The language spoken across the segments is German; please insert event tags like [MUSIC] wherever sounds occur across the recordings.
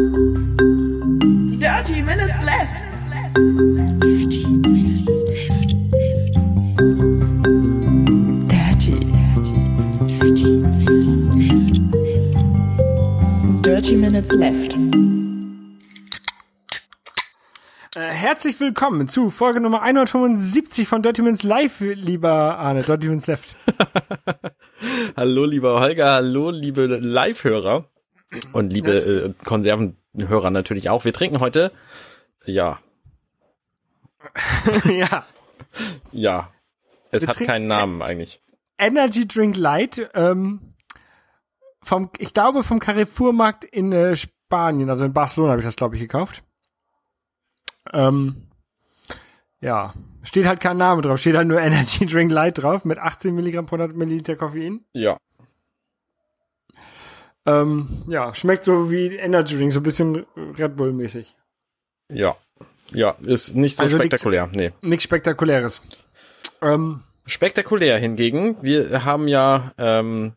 Dirty Minutes Left. Dirty Minutes Left. Dirty. Minutes Left. Dirty Minutes Left. Äh, herzlich willkommen zu Folge Nummer 175 von Dirty Minutes Live, lieber Arne, Dirty Minutes Left. [LAUGHS] hallo, lieber Holger, hallo, liebe Live-Hörer. Und liebe äh, Konservenhörer natürlich auch. Wir trinken heute, ja. [LAUGHS] ja. Ja. Es Wir hat keinen Namen eigentlich. Energy Drink Light, ähm, vom, ich glaube, vom Carrefour-Markt in äh, Spanien, also in Barcelona habe ich das, glaube ich, gekauft. Ähm, ja, steht halt kein Name drauf, steht halt nur [LAUGHS] Energy Drink Light drauf mit 18 Milligramm pro 100 Milliliter Koffein. Ja, ähm, ja, schmeckt so wie Energy Drink, so ein bisschen Red Bull-mäßig. Ja. Ja, ist nicht so also spektakulär. Nix, nee. Nichts Spektakuläres. Ähm, Spektakulär hingegen, wir haben ja, ähm,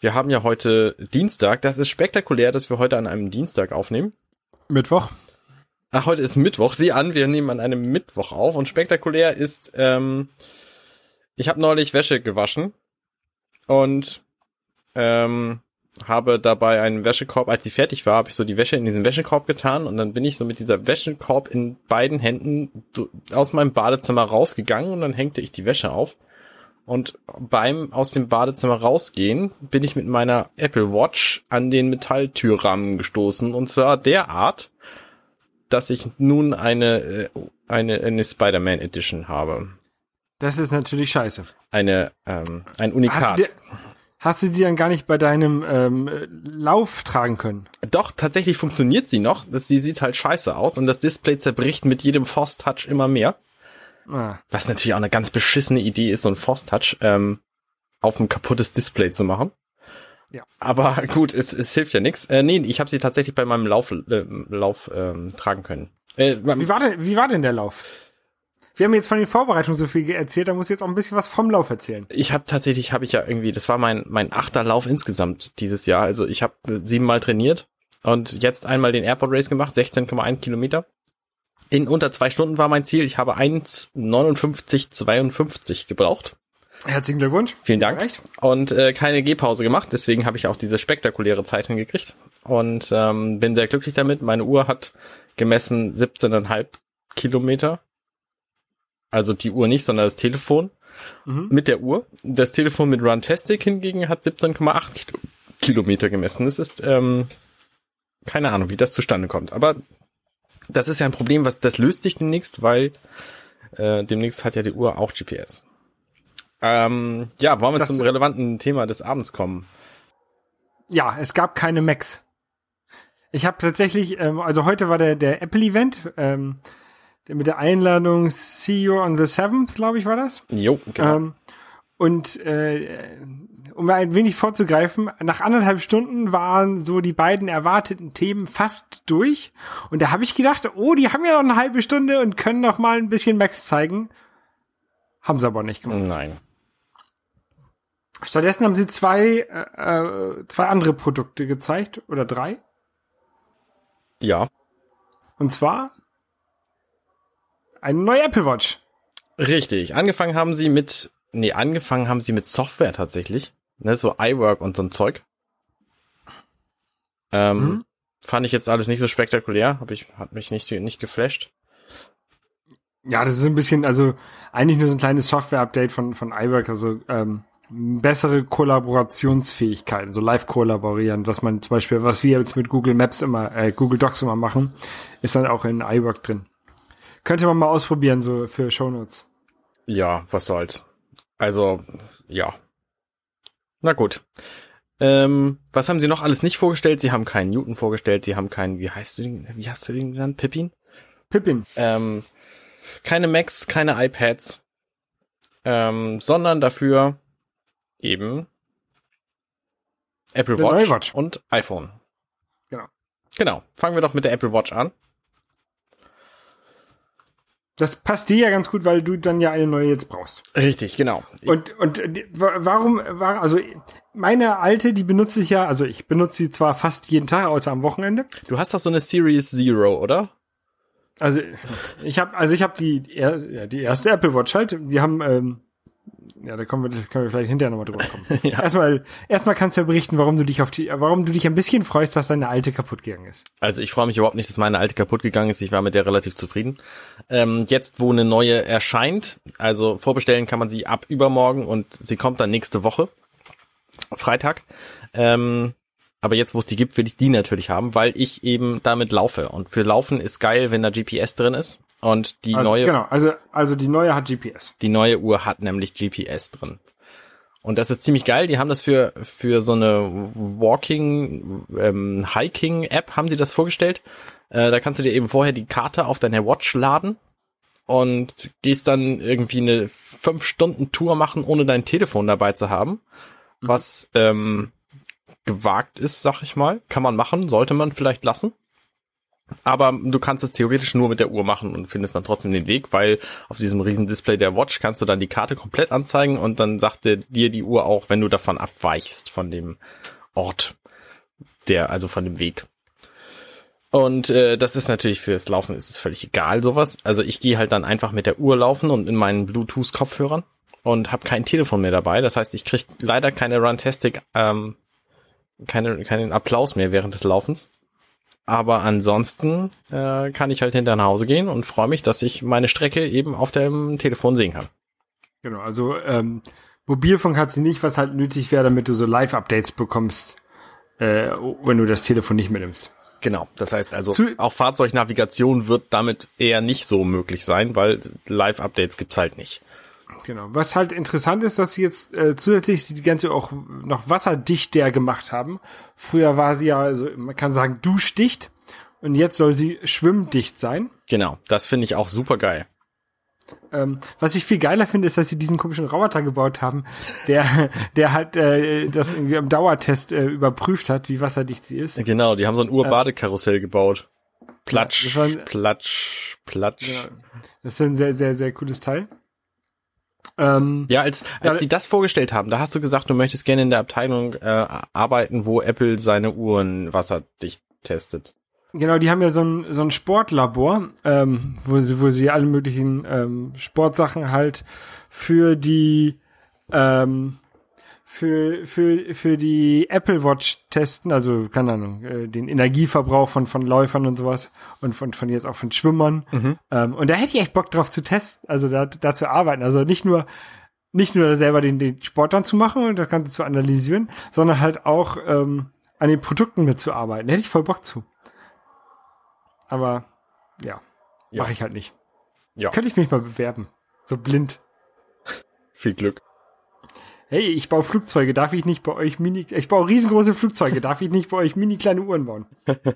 wir haben ja heute Dienstag. Das ist spektakulär, dass wir heute an einem Dienstag aufnehmen. Mittwoch. Ach, heute ist Mittwoch. Sieh an, wir nehmen an einem Mittwoch auf. Und spektakulär ist, ähm, ich habe neulich Wäsche gewaschen und ähm, habe dabei einen Wäschekorb, als sie fertig war, habe ich so die Wäsche in diesen Wäschekorb getan und dann bin ich so mit dieser Wäschekorb in beiden Händen aus meinem Badezimmer rausgegangen und dann hängte ich die Wäsche auf. Und beim aus dem Badezimmer rausgehen bin ich mit meiner Apple Watch an den Metalltürrahmen gestoßen und zwar derart, dass ich nun eine äh, eine, eine Spider-Man Edition habe. Das ist natürlich scheiße. Eine ähm, ein Unikat. Hatte der, hast du die dann gar nicht bei deinem ähm, Lauf tragen können? Doch, tatsächlich funktioniert sie noch. Das, sie sieht halt scheiße aus und das Display zerbricht mit jedem Force-Touch immer mehr. Ah. Was natürlich auch eine ganz beschissene Idee ist, so ein Force-Touch ähm, auf ein kaputtes Display zu machen. Ja. Aber [LAUGHS] gut, es, es hilft ja nichts. Äh, nee, ich habe sie tatsächlich bei meinem Lauf, äh, Lauf ähm, tragen können. Äh, wie, war denn, wie war denn der Lauf? Wir haben jetzt von den Vorbereitungen so viel erzählt, da muss ich jetzt auch ein bisschen was vom Lauf erzählen. Ich habe tatsächlich, habe ich ja irgendwie, das war mein mein achter Lauf insgesamt dieses Jahr. Also ich habe siebenmal trainiert und jetzt einmal den Airport Race gemacht, 16,1 Kilometer. In unter zwei Stunden war mein Ziel. Ich habe 1,59,52 gebraucht. Herzlichen Glückwunsch. Vielen Dank. Recht. Und äh, keine Gehpause gemacht, deswegen habe ich auch diese spektakuläre Zeit hingekriegt. Und ähm, bin sehr glücklich damit. Meine Uhr hat gemessen 17,5 Kilometer. Also die Uhr nicht, sondern das Telefon mhm. mit der Uhr. Das Telefon mit Runtastic hingegen hat 17,8 Kilometer gemessen. Das ist ähm, keine Ahnung, wie das zustande kommt. Aber das ist ja ein Problem, was das löst sich demnächst, weil äh, demnächst hat ja die Uhr auch GPS. Ähm, ja, wollen wir das zum relevanten Thema des Abends kommen? Ja, es gab keine Macs. Ich habe tatsächlich, ähm, also heute war der, der Apple-Event. Ähm, mit der Einladung See You on the 7th, glaube ich, war das. Jo, genau. Ähm, und äh, um ein wenig vorzugreifen, nach anderthalb Stunden waren so die beiden erwarteten Themen fast durch. Und da habe ich gedacht, oh, die haben ja noch eine halbe Stunde und können noch mal ein bisschen Max zeigen. Haben sie aber nicht gemacht. Nein. Stattdessen haben sie zwei, äh, äh zwei andere Produkte gezeigt oder drei. Ja. Und zwar eine neue Apple Watch. Richtig. Angefangen haben sie mit, nee, angefangen haben sie mit Software tatsächlich. Ne, so iWork und so ein Zeug. Ähm, mhm. Fand ich jetzt alles nicht so spektakulär. Hab ich, hat mich nicht, nicht geflasht. Ja, das ist ein bisschen, also eigentlich nur so ein kleines Software-Update von, von iWork, also ähm, bessere Kollaborationsfähigkeiten, so live kollaborieren, was man zum Beispiel, was wir jetzt mit Google Maps immer, äh, Google Docs immer machen, ist dann auch in iWork drin. Könnte man mal ausprobieren, so für Shownotes. Ja, was soll's. Also, ja. Na gut. Ähm, was haben sie noch alles nicht vorgestellt? Sie haben keinen Newton vorgestellt, sie haben keinen, wie heißt du den, wie hast du den genannt? Pippin? Pippin. Ähm, keine Macs, keine iPads, ähm, sondern dafür eben Apple Watch, Watch, und iPhone. Genau. Genau. Fangen wir doch mit der Apple Watch an das passt dir ja ganz gut, weil du dann ja eine neue jetzt brauchst. Richtig, genau. Und, und warum war, also meine alte, die benutze ich ja, also ich benutze sie zwar fast jeden Tag, außer am Wochenende. Du hast doch so eine Series Zero, oder? Also ich habe also ich habe die, ja, die erste Apple Watch halt, die haben ähm, ja, da kommen wir, können wir vielleicht hinterher nochmal drüber kommen. [LAUGHS] ja. Erstmal, erstmal kannst du ja berichten, warum du dich auf die, warum du dich ein bisschen freust, dass deine alte kaputt gegangen ist. Also ich freue mich überhaupt nicht, dass meine alte kaputt gegangen ist. Ich war mit der relativ zufrieden. Ähm, jetzt, wo eine neue erscheint, also vorbestellen kann man sie ab übermorgen und sie kommt dann nächste Woche. Freitag. Ähm, aber jetzt, wo es die gibt, will ich die natürlich haben, weil ich eben damit laufe. Und für Laufen ist geil, wenn da GPS drin ist. Und die also, neue. Genau, also, also die neue hat GPS. Die neue Uhr hat nämlich GPS drin. Und das ist ziemlich geil. Die haben das für, für so eine Walking, ähm, Hiking-App haben sie das vorgestellt. Äh, da kannst du dir eben vorher die Karte auf deine Watch laden und gehst dann irgendwie eine 5-Stunden-Tour machen, ohne dein Telefon dabei zu haben. Mhm. Was ähm, gewagt ist, sag ich mal. Kann man machen, sollte man vielleicht lassen. Aber du kannst es theoretisch nur mit der Uhr machen und findest dann trotzdem den Weg, weil auf diesem riesen Display der Watch kannst du dann die Karte komplett anzeigen und dann sagt dir die Uhr auch, wenn du davon abweichst, von dem Ort, der, also von dem Weg. Und äh, das ist natürlich fürs Laufen ist es völlig egal, sowas. Also ich gehe halt dann einfach mit der Uhr laufen und in meinen Bluetooth-Kopfhörern und habe kein Telefon mehr dabei. Das heißt, ich krieg leider keine Runtastic ähm, keine, keinen Applaus mehr während des Laufens. Aber ansonsten äh, kann ich halt hinter nach Hause gehen und freue mich, dass ich meine Strecke eben auf dem Telefon sehen kann. Genau, also ähm, Mobilfunk hat sie nicht, was halt nötig wäre, damit du so Live-Updates bekommst, äh, wenn du das Telefon nicht mitnimmst. Genau, das heißt also, Zu auch Fahrzeugnavigation wird damit eher nicht so möglich sein, weil Live-Updates gibt's halt nicht. Genau. Was halt interessant ist, dass sie jetzt äh, zusätzlich die ganze auch noch wasserdichter gemacht haben. Früher war sie ja, also man kann sagen, duschdicht und jetzt soll sie schwimmdicht sein. Genau, das finde ich auch super geil. Ähm, was ich viel geiler finde, ist, dass sie diesen komischen Roboter gebaut haben, der, [LAUGHS] der halt äh, das irgendwie am Dauertest äh, überprüft hat, wie wasserdicht sie ist. Genau, die haben so ein äh, Urbadekarussell äh, gebaut. Platsch, ja, ein, platsch, platsch, platsch. Genau. Ja, das ist ein sehr, sehr, sehr cooles Teil. Ähm, ja, als, als ja, die das vorgestellt haben, da hast du gesagt, du möchtest gerne in der Abteilung äh, arbeiten, wo Apple seine Uhren wasserdicht testet. Genau, die haben ja so ein, so ein Sportlabor, ähm, wo, sie, wo sie alle möglichen ähm, Sportsachen halt für die ähm, für, für, für die Apple Watch testen, also keine Ahnung, äh, den Energieverbrauch von, von Läufern und sowas und von, von jetzt auch von Schwimmern. Mhm. Ähm, und da hätte ich echt Bock drauf zu testen, also da, da zu arbeiten. Also nicht nur, nicht nur selber den, den Sport dann zu machen und das Ganze zu analysieren, sondern halt auch ähm, an den Produkten mitzuarbeiten. Da hätte ich voll Bock zu. Aber ja, ja. mache ich halt nicht. Ja. Könnte ich mich mal bewerben. So blind. Viel Glück hey, ich baue Flugzeuge, darf ich nicht bei euch mini, ich baue riesengroße Flugzeuge, darf ich nicht bei euch mini kleine Uhren bauen?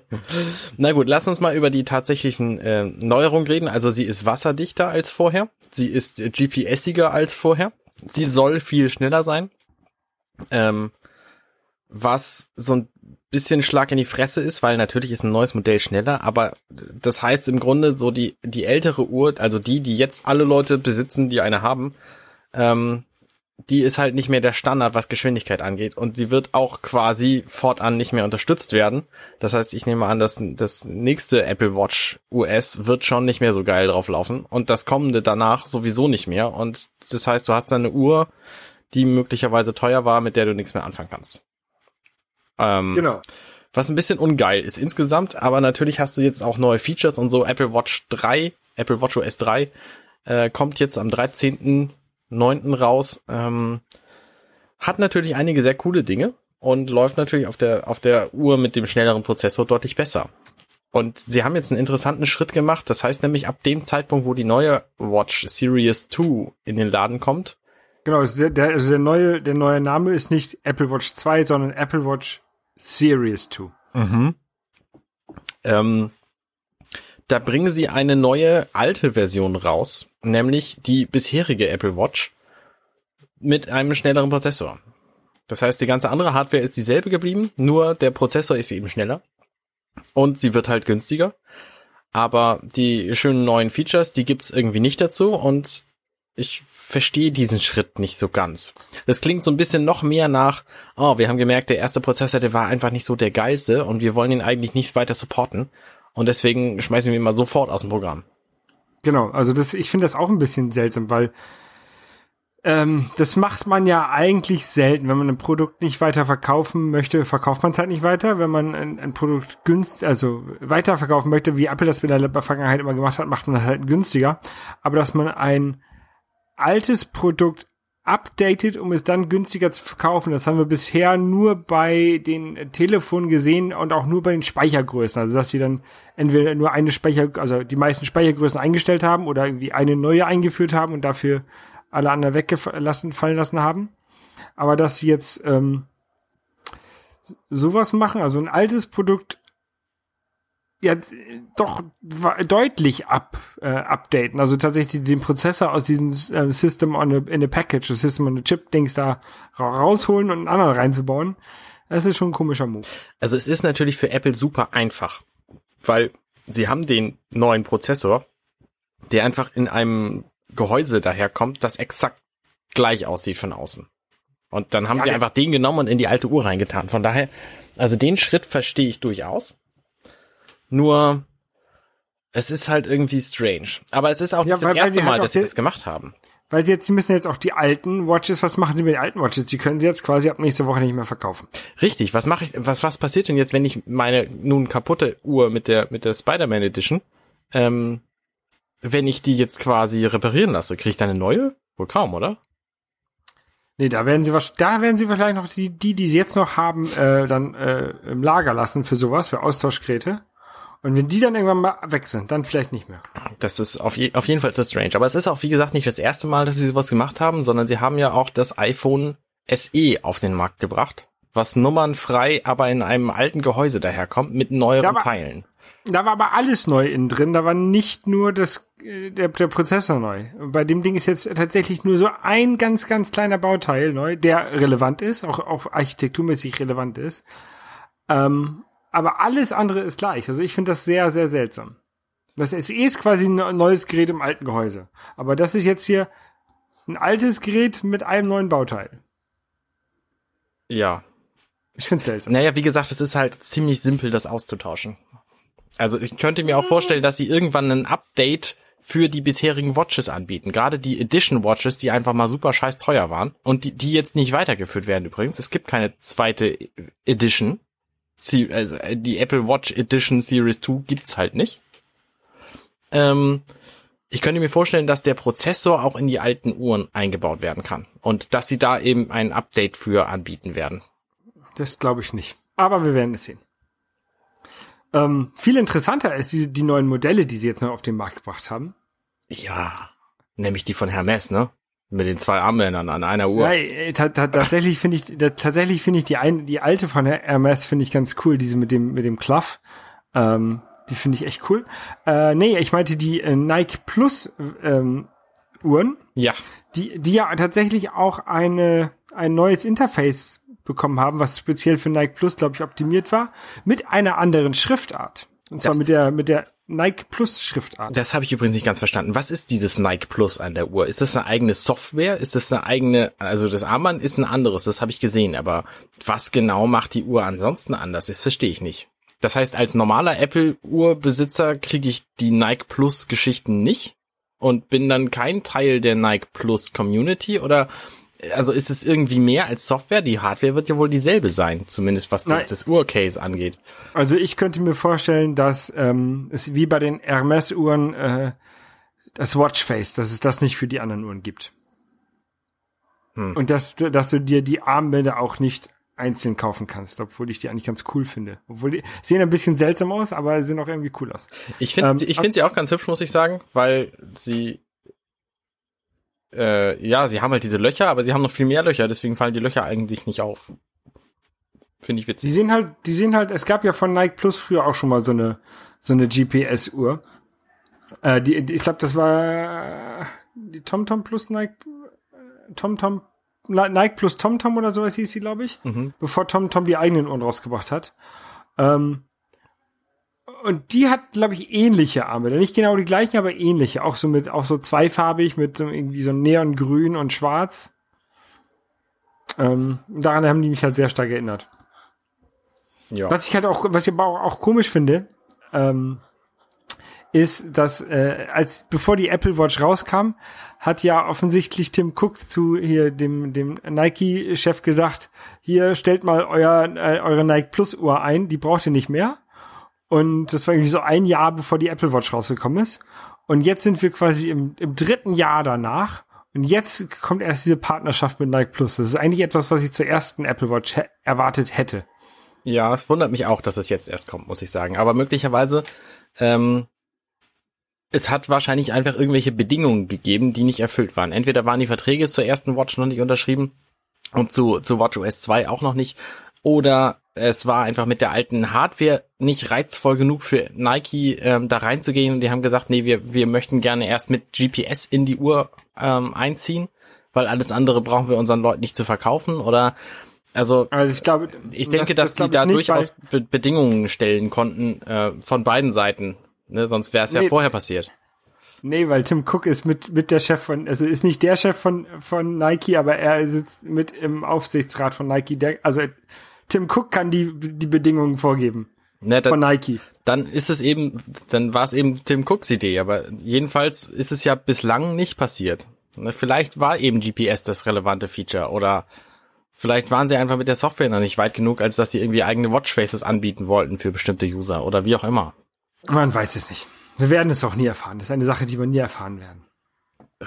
[LAUGHS] Na gut, lass uns mal über die tatsächlichen äh, Neuerungen reden. Also sie ist wasserdichter als vorher, sie ist äh, GPSiger als vorher, sie soll viel schneller sein. Ähm, was so ein bisschen Schlag in die Fresse ist, weil natürlich ist ein neues Modell schneller, aber das heißt im Grunde so die, die ältere Uhr, also die, die jetzt alle Leute besitzen, die eine haben, ähm, die ist halt nicht mehr der Standard, was Geschwindigkeit angeht. Und sie wird auch quasi fortan nicht mehr unterstützt werden. Das heißt, ich nehme an, dass das nächste Apple Watch US wird schon nicht mehr so geil drauf laufen. Und das kommende danach sowieso nicht mehr. Und das heißt, du hast dann eine Uhr, die möglicherweise teuer war, mit der du nichts mehr anfangen kannst. Ähm, genau. Was ein bisschen ungeil ist insgesamt, aber natürlich hast du jetzt auch neue Features und so Apple Watch 3, Apple Watch OS 3 äh, kommt jetzt am 13. 9. raus. Ähm, hat natürlich einige sehr coole Dinge und läuft natürlich auf der, auf der Uhr mit dem schnelleren Prozessor deutlich besser. Und sie haben jetzt einen interessanten Schritt gemacht. Das heißt nämlich, ab dem Zeitpunkt, wo die neue Watch Series 2 in den Laden kommt. Genau, also der, also der neue, der neue Name ist nicht Apple Watch 2, sondern Apple Watch Series 2. Mhm. Ähm, da bringen sie eine neue alte Version raus, nämlich die bisherige Apple Watch mit einem schnelleren Prozessor. Das heißt, die ganze andere Hardware ist dieselbe geblieben, nur der Prozessor ist eben schneller und sie wird halt günstiger. Aber die schönen neuen Features, die gibt's irgendwie nicht dazu und ich verstehe diesen Schritt nicht so ganz. Das klingt so ein bisschen noch mehr nach, oh, wir haben gemerkt, der erste Prozessor, der war einfach nicht so der geilste und wir wollen ihn eigentlich nicht weiter supporten. Und deswegen schmeißen wir ihn mal sofort aus dem Programm. Genau, also das, ich finde das auch ein bisschen seltsam, weil ähm, das macht man ja eigentlich selten. Wenn man ein Produkt nicht weiter verkaufen möchte, verkauft man es halt nicht weiter. Wenn man ein, ein Produkt günstig, also weiter verkaufen möchte, wie Apple das mit der Vergangenheit immer gemacht hat, macht man das halt günstiger. Aber dass man ein altes Produkt updated, um es dann günstiger zu verkaufen. Das haben wir bisher nur bei den Telefonen gesehen und auch nur bei den Speichergrößen. Also dass sie dann entweder nur eine Speicher, also die meisten Speichergrößen eingestellt haben oder irgendwie eine neue eingeführt haben und dafür alle anderen weggelassen, fallen lassen haben. Aber dass sie jetzt ähm, sowas machen, also ein altes Produkt ja doch deutlich ab äh, updaten. Also tatsächlich den Prozessor aus diesem äh, System on a, in a Package, System on a Chip Dings da rausholen und einen anderen reinzubauen. Das ist schon ein komischer Move. Also es ist natürlich für Apple super einfach, weil sie haben den neuen Prozessor, der einfach in einem Gehäuse daherkommt, das exakt gleich aussieht von außen. Und dann haben ja, sie einfach den genommen und in die alte Uhr reingetan. Von daher, also den Schritt verstehe ich durchaus. Nur es ist halt irgendwie strange. Aber es ist auch ja, nicht weil, das erste halt Mal, dass sie das gemacht haben. Weil sie jetzt, sie müssen jetzt auch die alten Watches, was machen sie mit den alten Watches? Die können sie jetzt quasi ab nächste Woche nicht mehr verkaufen. Richtig, was mache ich, was, was passiert denn jetzt, wenn ich meine nun kaputte Uhr mit der, mit der Spider-Man Edition, ähm, wenn ich die jetzt quasi reparieren lasse, kriege ich da eine neue? Wohl kaum, oder? Nee, da werden sie da werden sie wahrscheinlich noch die, die, die sie jetzt noch haben, äh, dann äh, im Lager lassen für sowas, für Austauschgeräte. Und wenn die dann irgendwann mal weg sind, dann vielleicht nicht mehr. Das ist auf, je, auf jeden Fall ist strange. Aber es ist auch, wie gesagt, nicht das erste Mal, dass sie sowas gemacht haben, sondern sie haben ja auch das iPhone SE auf den Markt gebracht, was nummernfrei, aber in einem alten Gehäuse daherkommt, mit neueren war, Teilen. Da war aber alles neu innen drin. Da war nicht nur das, äh, der, der Prozessor neu. Bei dem Ding ist jetzt tatsächlich nur so ein ganz, ganz kleiner Bauteil neu, der relevant ist, auch, auch architekturmäßig relevant ist. Ähm, aber alles andere ist gleich. Also ich finde das sehr, sehr seltsam. Das SE ist quasi ein neues Gerät im alten Gehäuse. Aber das ist jetzt hier ein altes Gerät mit einem neuen Bauteil. Ja. Ich finde es seltsam. Naja, wie gesagt, es ist halt ziemlich simpel, das auszutauschen. Also ich könnte mir auch vorstellen, dass sie irgendwann ein Update für die bisherigen Watches anbieten. Gerade die Edition Watches, die einfach mal super scheiß teuer waren und die, die jetzt nicht weitergeführt werden übrigens. Es gibt keine zweite Edition also äh, die Apple Watch Edition Series 2 gibt's halt nicht. Ähm, ich könnte mir vorstellen, dass der Prozessor auch in die alten Uhren eingebaut werden kann und dass sie da eben ein Update für anbieten werden. Das glaube ich nicht. Aber wir werden es sehen. Ähm, viel interessanter ist diese, die neuen Modelle, die sie jetzt noch auf den Markt gebracht haben. Ja, nämlich die von Hermes, ne? Mit den zwei Armbändern an einer Uhr. Nein, äh, tatsächlich finde ich, tatsächlich finde ich die, ein, die alte von Hermes finde ich ganz cool, diese mit dem, mit dem Cluff. Ähm, die finde ich echt cool. Äh, nee, ich meinte die äh, Nike Plus ähm, Uhren. Ja. Die, die ja tatsächlich auch eine, ein neues Interface bekommen haben, was speziell für Nike Plus, glaube ich, optimiert war, mit einer anderen Schriftart. Und das zwar mit der, mit der Nike Plus Schriftart. Das habe ich übrigens nicht ganz verstanden. Was ist dieses Nike Plus an der Uhr? Ist das eine eigene Software? Ist das eine eigene, also das Armband ist ein anderes, das habe ich gesehen, aber was genau macht die Uhr ansonsten anders? Das verstehe ich nicht. Das heißt, als normaler Apple-Uhrbesitzer kriege ich die Nike Plus Geschichten nicht und bin dann kein Teil der Nike Plus Community oder also ist es irgendwie mehr als Software? Die Hardware wird ja wohl dieselbe sein, zumindest was Nein. das Uhrcase angeht. Also ich könnte mir vorstellen, dass ähm, es wie bei den Hermes-Uhren äh, das Watchface, dass es das nicht für die anderen Uhren gibt. Hm. Und dass, dass du dir die Armbänder auch nicht einzeln kaufen kannst, obwohl ich die eigentlich ganz cool finde. Obwohl die sehen ein bisschen seltsam aus, aber sie sehen auch irgendwie cool aus. Ich finde ähm, ich finde sie auch ganz hübsch, muss ich sagen, weil sie äh, ja, sie haben halt diese Löcher, aber sie haben noch viel mehr Löcher, deswegen fallen die Löcher eigentlich nicht auf. Finde ich witzig. Die sehen halt, die sehen halt, es gab ja von Nike Plus früher auch schon mal so eine, so eine GPS-Uhr. Äh, die, die, ich glaube, das war die TomTom Plus Nike, TomTom, äh, Nike Plus TomTom oder sowas hieß sie, glaube ich, mhm. bevor TomTom die eigenen Uhren rausgebracht hat. Ähm, und die hat, glaube ich, ähnliche Arme. Nicht genau die gleichen, aber ähnliche. Auch so mit, auch so zweifarbig mit so irgendwie so Neongrün und Schwarz. Ähm, daran haben die mich halt sehr stark erinnert. Ja. Was ich halt auch, was ich aber auch, auch komisch finde, ähm, ist, dass äh, als bevor die Apple Watch rauskam, hat ja offensichtlich Tim Cook zu hier dem dem Nike Chef gesagt, hier stellt mal euer äh, eure Nike Plus Uhr ein, die braucht ihr nicht mehr. Und das war irgendwie so ein Jahr, bevor die Apple Watch rausgekommen ist. Und jetzt sind wir quasi im, im dritten Jahr danach. Und jetzt kommt erst diese Partnerschaft mit Nike Plus. Das ist eigentlich etwas, was ich zur ersten Apple Watch erwartet hätte. Ja, es wundert mich auch, dass es jetzt erst kommt, muss ich sagen. Aber möglicherweise, ähm, es hat wahrscheinlich einfach irgendwelche Bedingungen gegeben, die nicht erfüllt waren. Entweder waren die Verträge zur ersten Watch noch nicht unterschrieben und zu, zu Watch OS 2 auch noch nicht oder es war einfach mit der alten Hardware nicht reizvoll genug für Nike, ähm, da reinzugehen. die haben gesagt, nee, wir, wir möchten gerne erst mit GPS in die Uhr ähm, einziehen, weil alles andere brauchen wir unseren Leuten nicht zu verkaufen. Oder also, also ich, glaube, ich denke, das, dass das die da durchaus Be Bedingungen stellen konnten äh, von beiden Seiten. Ne? Sonst wäre es nee. ja vorher passiert. Nee, weil Tim Cook ist mit, mit der Chef von, also ist nicht der Chef von, von Nike, aber er sitzt mit im Aufsichtsrat von Nike. Der, also Tim Cook kann die, die Bedingungen vorgeben. Na, dann, von Nike. Dann ist es eben, dann war es eben Tim Cooks Idee, aber jedenfalls ist es ja bislang nicht passiert. Ne, vielleicht war eben GPS das relevante Feature oder vielleicht waren sie einfach mit der Software noch nicht weit genug, als dass sie irgendwie eigene Watchfaces anbieten wollten für bestimmte User oder wie auch immer. Man weiß es nicht. Wir werden es auch nie erfahren. Das ist eine Sache, die wir nie erfahren werden.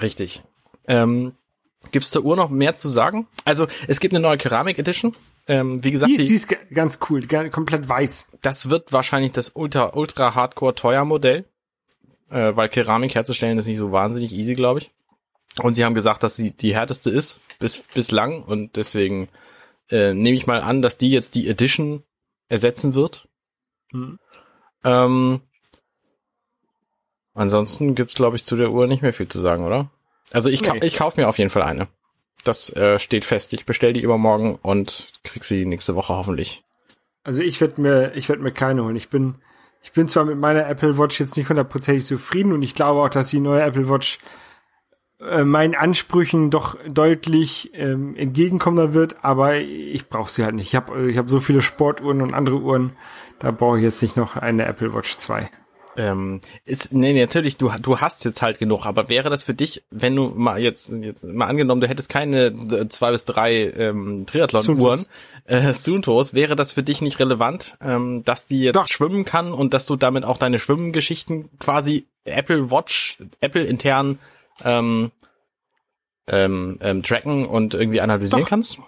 Richtig. Ähm, gibt es zur Uhr noch mehr zu sagen? Also es gibt eine neue Keramik Edition ähm, wie gesagt, die, die, die ist ganz cool, komplett weiß. Das wird wahrscheinlich das ultra, ultra hardcore teuer Modell, äh, weil Keramik herzustellen ist nicht so wahnsinnig easy, glaube ich. Und sie haben gesagt, dass sie die härteste ist bis, bislang und deswegen äh, nehme ich mal an, dass die jetzt die Edition ersetzen wird. Hm. Ähm, ansonsten gibt's glaube ich, zu der Uhr nicht mehr viel zu sagen, oder? Also ich, nee. ich kaufe mir auf jeden Fall eine das äh, steht fest. Ich bestelle die übermorgen und krieg sie nächste Woche hoffentlich. Also ich werde mir, ich werde mir keine holen. Ich bin, ich bin zwar mit meiner Apple Watch jetzt nicht hundertprozentig zufrieden und ich glaube auch, dass die neue Apple Watch äh, meinen Ansprüchen doch deutlich ähm, entgegenkommender wird, aber ich brauche sie halt nicht. Ich habe ich hab so viele Sportuhren und andere Uhren, da brauche ich jetzt nicht noch eine Apple Watch 2. Ähm, ist, nee, natürlich, du, du hast jetzt halt genug, aber wäre das für dich, wenn du mal jetzt, jetzt mal angenommen, du hättest keine äh, zwei bis drei ähm, Triathlon-Uhren, äh, Suntos, wäre das für dich nicht relevant, ähm, dass die jetzt Doch. schwimmen kann und dass du damit auch deine Schwimmgeschichten quasi Apple Watch, Apple intern ähm, ähm, ähm, tracken und irgendwie analysieren Doch. kannst?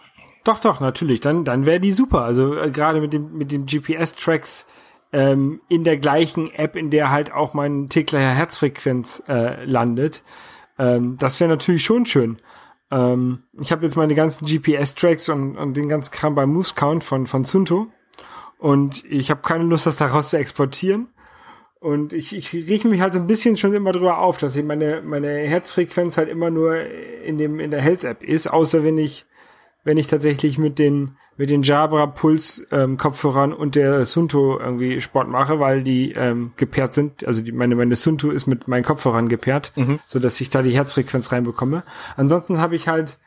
Doch, doch, natürlich. Dann, dann wäre die super. Also äh, gerade mit dem mit den GPS-Tracks ähm, in der gleichen App, in der halt auch mein täglicher Herzfrequenz äh, landet. Ähm, das wäre natürlich schon schön. Ähm, ich habe jetzt meine ganzen GPS-Tracks und, und den ganzen Kram bei Moves Count von, von Zunto. Und ich habe keine Lust, das daraus zu exportieren. Und ich, ich rieche mich halt so ein bisschen schon immer drüber auf, dass ich meine, meine Herzfrequenz halt immer nur in, dem, in der Health-App ist, außer wenn ich, wenn ich tatsächlich mit den, mit den Jabra Puls ähm, Kopfhörern und der Sunto irgendwie Sport mache, weil die ähm, gepaart sind. Also die, meine meine Sunto ist mit meinen Kopfhörern gepaart, mhm. so dass ich da die Herzfrequenz reinbekomme. Ansonsten habe ich halt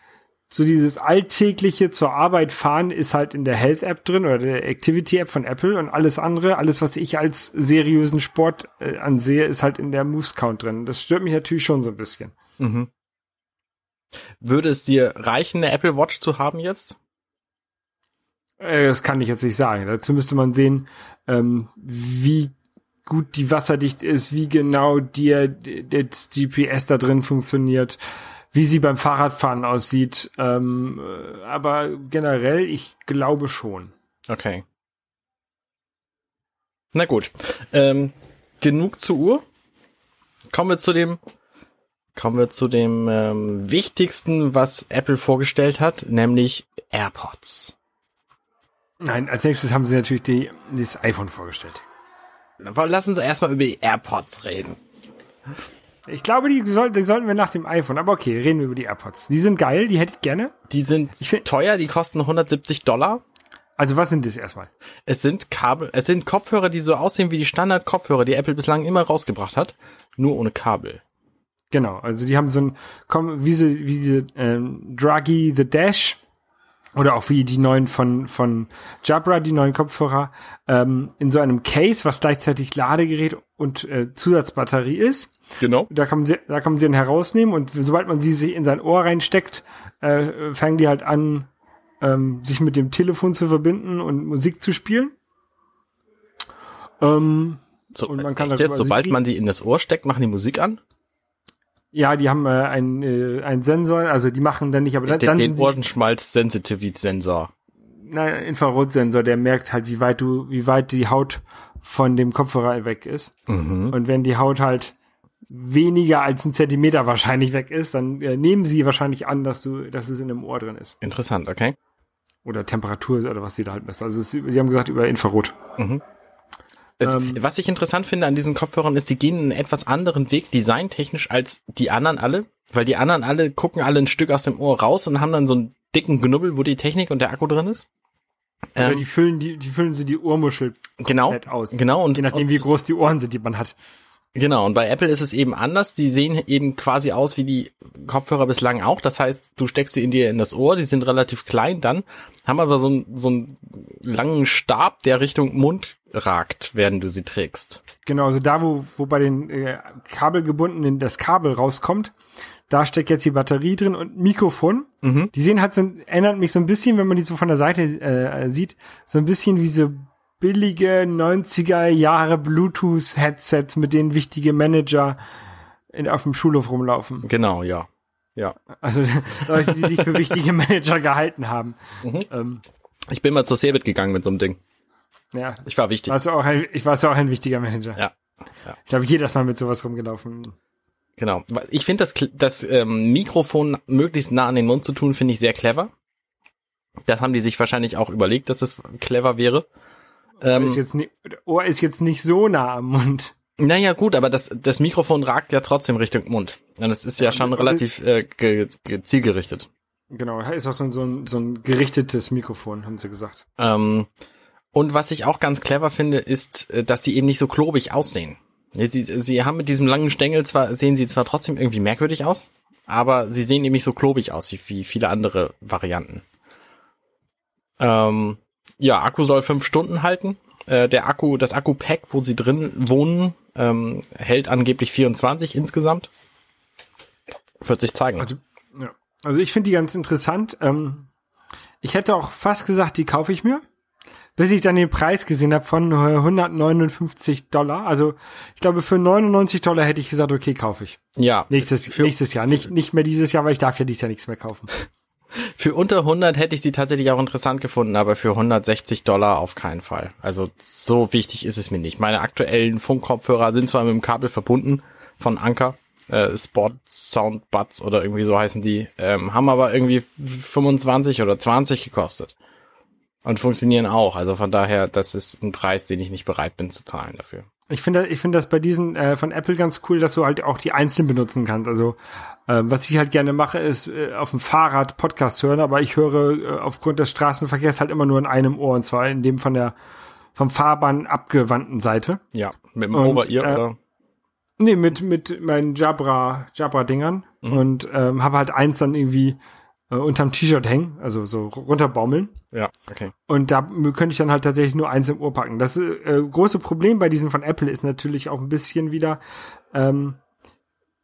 so dieses alltägliche zur Arbeit fahren ist halt in der Health App drin oder der Activity App von Apple und alles andere, alles was ich als seriösen Sport äh, ansehe, ist halt in der Moves Count drin. Das stört mich natürlich schon so ein bisschen. Mhm. Würde es dir reichen, eine Apple Watch zu haben jetzt? Äh, das kann ich jetzt nicht sagen. Dazu müsste man sehen, ähm, wie gut die wasserdicht ist, wie genau dir das GPS da drin funktioniert, wie sie beim Fahrradfahren aussieht. Ähm, äh, aber generell, ich glaube schon. Okay. Na gut. Ähm, genug zur Uhr. Kommen wir zu dem kommen wir zu dem ähm, wichtigsten, was Apple vorgestellt hat, nämlich AirPods. Nein, als nächstes haben sie natürlich die, das iPhone vorgestellt. Lass uns erstmal über die AirPods reden. Ich glaube, die, soll, die, sollten wir nach dem iPhone, aber okay, reden wir über die AirPods. Die sind geil, die hätte ich gerne. Die sind find, teuer, die kosten 170 Dollar. Also was sind das erstmal? Es sind Kabel, es sind Kopfhörer, die so aussehen wie die Standard-Kopfhörer, die Apple bislang immer rausgebracht hat, nur ohne Kabel. Genau, also die haben so ein, wie, sie, wie sie, ähm, Draghi the Dash, oder auch wie die neuen von, von Jabra, die neuen Kopfhörer, ähm, in so einem Case, was gleichzeitig Ladegerät und äh, Zusatzbatterie ist. Genau. Da kann, man sie, da kann man sie dann herausnehmen und sobald man sie sich in sein Ohr reinsteckt, äh, fangen die halt an, ähm, sich mit dem Telefon zu verbinden und Musik zu spielen. Ähm, so, und man äh, kann jetzt, sobald man die in das Ohr steckt, machen die Musik an? Ja, die haben äh, einen, äh, einen Sensor, also die machen dann nicht, aber dann. Den, dann den Ohrenschmalz-Sensitivity-Sensor. Nein, Infrarotsensor, der merkt halt, wie weit du, wie weit die Haut von dem Kopfhörer weg ist. Mhm. Und wenn die Haut halt weniger als ein Zentimeter wahrscheinlich weg ist, dann äh, nehmen sie wahrscheinlich an, dass du, dass es in dem Ohr drin ist. Interessant, okay. Oder Temperatur oder was sie da halt messen. Also es, sie haben gesagt über Infrarot. Mhm. Ähm, Was ich interessant finde an diesen Kopfhörern ist, die gehen einen etwas anderen Weg designtechnisch als die anderen alle, weil die anderen alle gucken alle ein Stück aus dem Ohr raus und haben dann so einen dicken Knubbel, wo die Technik und der Akku drin ist. Ähm, die füllen die, die füllen sie die Ohrmuschel genau, aus. Genau und je nachdem und, wie groß die Ohren sind, die man hat. Genau, und bei Apple ist es eben anders. Die sehen eben quasi aus wie die Kopfhörer bislang auch. Das heißt, du steckst sie in dir in das Ohr, die sind relativ klein dann, haben aber so, ein, so einen langen Stab, der Richtung Mund ragt, während du sie trägst. Genau, also da, wo, wo bei den äh, Kabelgebundenen das Kabel rauskommt, da steckt jetzt die Batterie drin und Mikrofon. Mhm. Die sehen halt so, erinnert mich so ein bisschen, wenn man die so von der Seite äh, sieht, so ein bisschen wie so billige 90er Jahre Bluetooth-Headsets, mit denen wichtige Manager in, auf dem Schulhof rumlaufen. Genau, ja. Ja. Also [LAUGHS] Leute, die sich für wichtige Manager gehalten haben. Mhm. Ähm, ich bin mal zur Sebit gegangen mit so einem Ding. Ja. Ich war wichtig. Warst du auch ein, ich war so auch ein wichtiger Manager. Ja. ja. Ich glaube, jedes Mal mit sowas rumgelaufen. Genau. Ich finde das, das ähm, Mikrofon möglichst nah an den Mund zu tun, finde ich sehr clever. Das haben die sich wahrscheinlich auch überlegt, dass es das clever wäre. Ähm, ist jetzt nicht, Ohr ist jetzt nicht so nah am Mund. Naja, gut, aber das, das Mikrofon ragt ja trotzdem Richtung Mund. Das ist ja schon relativ äh, ge, ge, zielgerichtet. Genau, ist auch so ein, so, ein, so ein gerichtetes Mikrofon, haben sie gesagt. Ähm, und was ich auch ganz clever finde, ist, äh, dass sie eben nicht so klobig aussehen. Sie, sie haben mit diesem langen Stängel zwar, sehen sie zwar trotzdem irgendwie merkwürdig aus, aber sie sehen eben nicht so klobig aus wie, wie viele andere Varianten. Ähm, ja, Akku soll fünf Stunden halten. Äh, der Akku, das Akku-Pack, wo sie drin wohnen, ähm, hält angeblich 24 insgesamt. Wird sich zeigen. Also, ja. also ich finde die ganz interessant. Ähm, ich hätte auch fast gesagt, die kaufe ich mir. Bis ich dann den Preis gesehen habe von 159 äh, Dollar. Also ich glaube, für 99 Dollar hätte ich gesagt, okay, kaufe ich. Ja. Nächstes, nächstes Jahr. Nicht, nicht mehr dieses Jahr, weil ich darf ja dieses Jahr nichts mehr kaufen. [LAUGHS] Für unter 100 hätte ich sie tatsächlich auch interessant gefunden, aber für 160 Dollar auf keinen Fall. Also so wichtig ist es mir nicht. Meine aktuellen Funkkopfhörer sind zwar mit dem Kabel verbunden von Anker, äh, Sport Sound Buds oder irgendwie so heißen die, ähm, haben aber irgendwie 25 oder 20 gekostet und funktionieren auch. Also von daher, das ist ein Preis, den ich nicht bereit bin zu zahlen dafür. Ich finde ich finde das bei diesen äh, von Apple ganz cool, dass du halt auch die einzeln benutzen kannst. Also äh, was ich halt gerne mache, ist äh, auf dem Fahrrad Podcast hören, aber ich höre äh, aufgrund des Straßenverkehrs halt immer nur in einem Ohr und zwar in dem von der vom Fahrbahn abgewandten Seite. Ja, mit dem Ober-Ear äh, oder? Nee, mit mit meinen Jabra Jabra Dingern mhm. und ähm, habe halt eins dann irgendwie äh, unterm T-Shirt hängen, also so runterbaumeln. Ja, okay. Und da könnte ich dann halt tatsächlich nur eins im Ohr packen. Das äh, große Problem bei diesen von Apple ist natürlich auch ein bisschen wieder, ähm,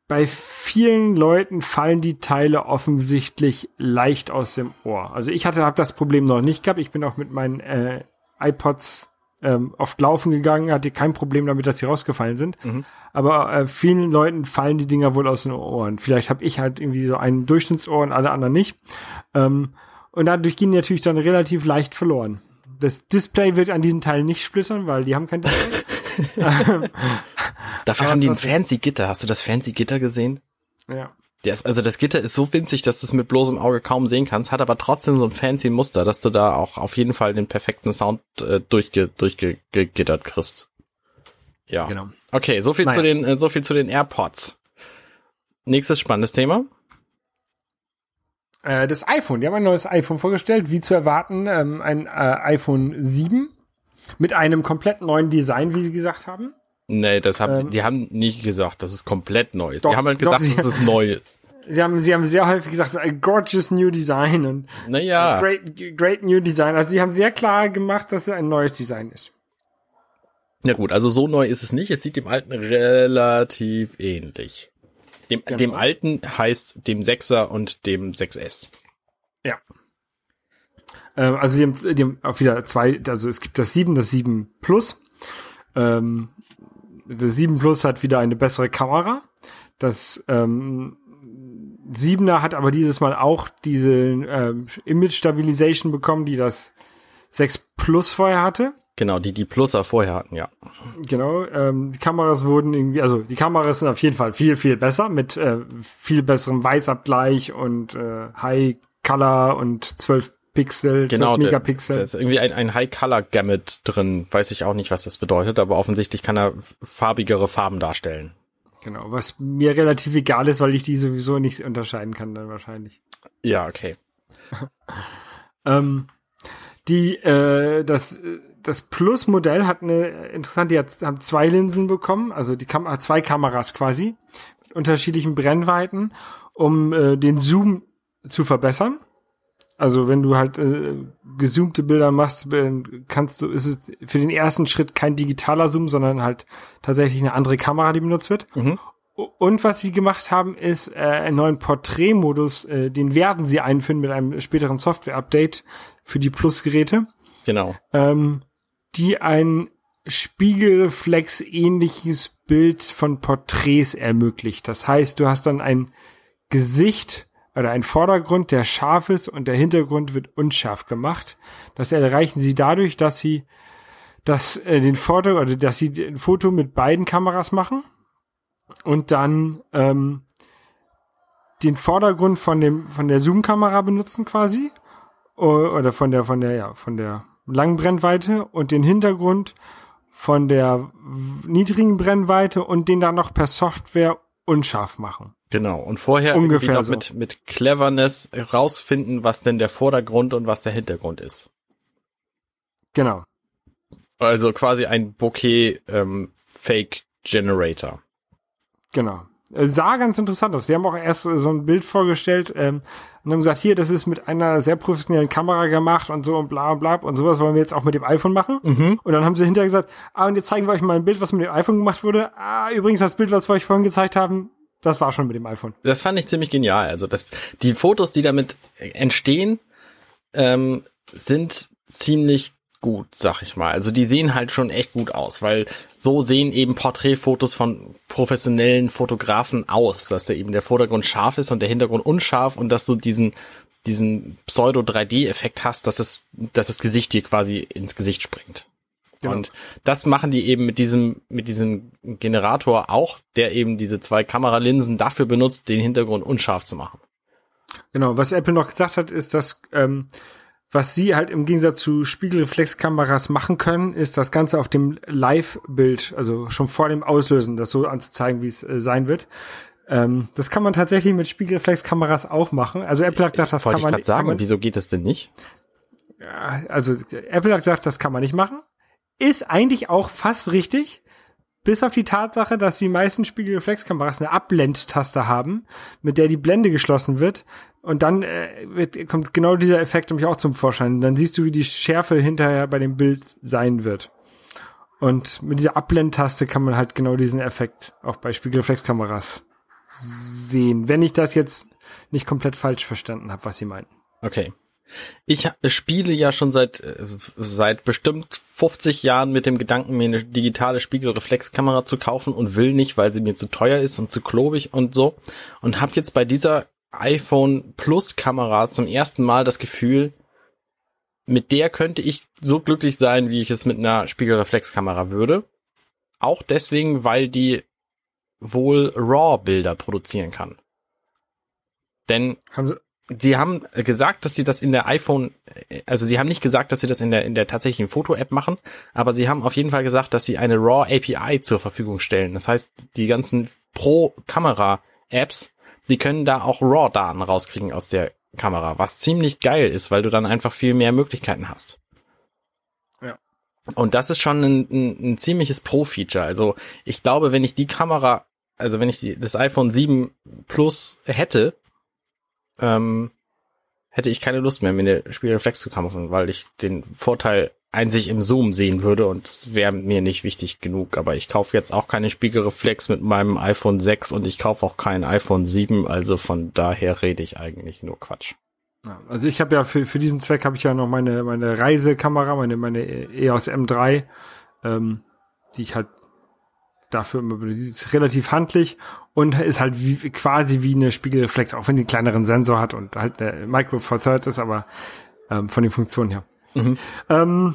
bei vielen Leuten fallen die Teile offensichtlich leicht aus dem Ohr. Also ich hatte habe das Problem noch nicht gehabt. Ich bin auch mit meinen äh, iPods ähm, oft laufen gegangen, hatte kein Problem damit, dass sie rausgefallen sind. Mhm. Aber äh, vielen Leuten fallen die Dinger wohl aus den Ohren. Vielleicht habe ich halt irgendwie so einen Durchschnittsohr und alle anderen nicht. Ähm, und dadurch gehen die natürlich dann relativ leicht verloren. Das Display wird an diesen Teilen nicht splittern, weil die haben kein Display. [LAUGHS] [LAUGHS] Dafür aber haben die ein fancy Gitter. Hast du das fancy Gitter gesehen? Ja. Das, also das Gitter ist so winzig, dass du es mit bloßem Auge kaum sehen kannst, hat aber trotzdem so ein fancy Muster, dass du da auch auf jeden Fall den perfekten Sound äh, durchge, durchgegittert kriegst. Ja. Genau. Okay, so viel zu den äh, so viel zu den AirPods. Nächstes spannendes Thema. Äh, das iPhone. Die haben ein neues iPhone vorgestellt, wie zu erwarten, ähm, ein äh, iPhone 7 mit einem komplett neuen Design, wie sie gesagt haben. Nee, das haben ähm, sie, die haben nicht gesagt, dass es komplett neu ist. Doch, die haben halt gesagt, doch, dass es neu ist. [LAUGHS] Sie haben, sie haben sehr häufig gesagt, a gorgeous new design und naja. great, great new design. Also sie haben sehr klar gemacht, dass es ein neues Design ist. Na ja gut, also so neu ist es nicht. Es sieht dem alten relativ ähnlich. Dem, genau. dem alten heißt dem 6er und dem 6S. Ja. Ähm, also die haben, die haben auch wieder zwei, also es gibt das 7, das 7 Plus. Ähm, der 7 Plus hat wieder eine bessere Kamera. Das ähm, 7er hat aber dieses Mal auch diese ähm, Image Stabilization bekommen, die das 6 Plus vorher hatte. Genau, die die Pluser vorher hatten, ja. Genau, ähm, die Kameras wurden irgendwie, also die Kameras sind auf jeden Fall viel, viel besser mit äh, viel besserem Weißabgleich und äh, High Color und 12 Pixel, genau, Megapixel. Da ist irgendwie ein, ein High-Color-Gamut drin. Weiß ich auch nicht, was das bedeutet, aber offensichtlich kann er farbigere Farben darstellen. Genau, was mir relativ egal ist, weil ich die sowieso nicht unterscheiden kann dann wahrscheinlich. Ja, okay. [LAUGHS] ähm, die, äh, das, das Plus-Modell hat eine interessante, die hat, haben zwei Linsen bekommen, also die Kam ah, zwei Kameras quasi, mit unterschiedlichen Brennweiten, um äh, den Zoom zu verbessern. Also wenn du halt äh, gesumte Bilder machst, äh, kannst du, ist es für den ersten Schritt kein digitaler Zoom, sondern halt tatsächlich eine andere Kamera, die benutzt wird. Mhm. Und was sie gemacht haben, ist äh, einen neuen Porträtmodus, äh, den werden sie einführen mit einem späteren Software-Update für die Plus-Geräte. Genau. Ähm, die ein Spiegelreflex-ähnliches Bild von Porträts ermöglicht. Das heißt, du hast dann ein Gesicht, oder ein Vordergrund, der scharf ist und der Hintergrund wird unscharf gemacht. Das erreichen sie dadurch, dass sie das, äh, den Vorder oder dass sie ein Foto mit beiden Kameras machen und dann ähm, den Vordergrund von dem von der Zoom-Kamera benutzen quasi oder von der von der ja von der langen Brennweite und den Hintergrund von der niedrigen Brennweite und den dann noch per Software unscharf machen. Genau. Und vorher Ungefähr noch so. mit, mit Cleverness rausfinden, was denn der Vordergrund und was der Hintergrund ist. Genau. Also quasi ein Bouquet ähm, Fake Generator. Genau. Äh, sah ganz interessant aus. Sie haben auch erst äh, so ein Bild vorgestellt ähm, und haben gesagt, hier, das ist mit einer sehr professionellen Kamera gemacht und so und bla bla und sowas wollen wir jetzt auch mit dem iPhone machen. Mhm. Und dann haben sie hinterher gesagt, ah, und jetzt zeigen wir euch mal ein Bild, was mit dem iPhone gemacht wurde. Ah, übrigens, das Bild, was wir euch vorhin gezeigt haben, das war schon mit dem iPhone. Das fand ich ziemlich genial. Also das, die Fotos, die damit entstehen, ähm, sind ziemlich gut, sag ich mal. Also die sehen halt schon echt gut aus, weil so sehen eben Porträtfotos von professionellen Fotografen aus, dass da eben der Vordergrund scharf ist und der Hintergrund unscharf und dass du diesen diesen Pseudo 3D-Effekt hast, dass es dass das Gesicht dir quasi ins Gesicht springt. Genau. Und das machen die eben mit diesem, mit diesem Generator auch, der eben diese zwei Kameralinsen dafür benutzt, den Hintergrund unscharf zu machen. Genau, was Apple noch gesagt hat, ist, dass ähm, was sie halt im Gegensatz zu Spiegelreflexkameras machen können, ist das Ganze auf dem Live-Bild, also schon vor dem Auslösen, das so anzuzeigen, wie es äh, sein wird. Ähm, das kann man tatsächlich mit Spiegelreflexkameras auch machen. Also Apple hat gesagt, das Wollte kann man nicht. Wollte sagen, man, wieso geht das denn nicht? also Apple hat gesagt, das kann man nicht machen. Ist eigentlich auch fast richtig, bis auf die Tatsache, dass die meisten Spiegelreflexkameras eine Abblendtaste haben, mit der die Blende geschlossen wird. Und dann äh, wird, kommt genau dieser Effekt nämlich auch zum Vorschein. Dann siehst du, wie die Schärfe hinterher bei dem Bild sein wird. Und mit dieser Abblendtaste kann man halt genau diesen Effekt auch bei Spiegelreflexkameras sehen, wenn ich das jetzt nicht komplett falsch verstanden habe, was sie meinten. Okay. Ich spiele ja schon seit, äh, seit bestimmt 50 Jahren mit dem Gedanken, mir eine digitale Spiegelreflexkamera zu kaufen und will nicht, weil sie mir zu teuer ist und zu klobig und so. Und habe jetzt bei dieser iPhone Plus Kamera zum ersten Mal das Gefühl, mit der könnte ich so glücklich sein, wie ich es mit einer Spiegelreflexkamera würde. Auch deswegen, weil die wohl RAW-Bilder produzieren kann. Denn haben sie, die haben gesagt, dass sie das in der iPhone, also sie haben nicht gesagt, dass sie das in der, in der tatsächlichen Foto-App machen, aber sie haben auf jeden Fall gesagt, dass sie eine RAW API zur Verfügung stellen. Das heißt, die ganzen Pro-Kamera-Apps, die können da auch RAW-Daten rauskriegen aus der Kamera, was ziemlich geil ist, weil du dann einfach viel mehr Möglichkeiten hast. Ja. Und das ist schon ein, ein, ein ziemliches Pro-Feature. Also ich glaube, wenn ich die Kamera, also wenn ich die, das iPhone 7 Plus hätte, ähm, hätte ich keine Lust mehr, mir eine Spielreflex zu kaufen, weil ich den Vorteil einzig im Zoom sehen würde und es wäre mir nicht wichtig genug. Aber ich kaufe jetzt auch keine Spiegelreflex mit meinem iPhone 6 und ich kaufe auch kein iPhone 7, also von daher rede ich eigentlich nur Quatsch. Also ich habe ja für, für diesen Zweck habe ich ja noch meine, meine Reisekamera, meine, meine EOS M3, ähm, die ich halt dafür immer die ist relativ handlich und ist halt wie, quasi wie eine Spiegelreflex, auch wenn die einen kleineren Sensor hat und halt der Micro Four Third ist, aber ähm, von den Funktionen her. Mhm. Ähm,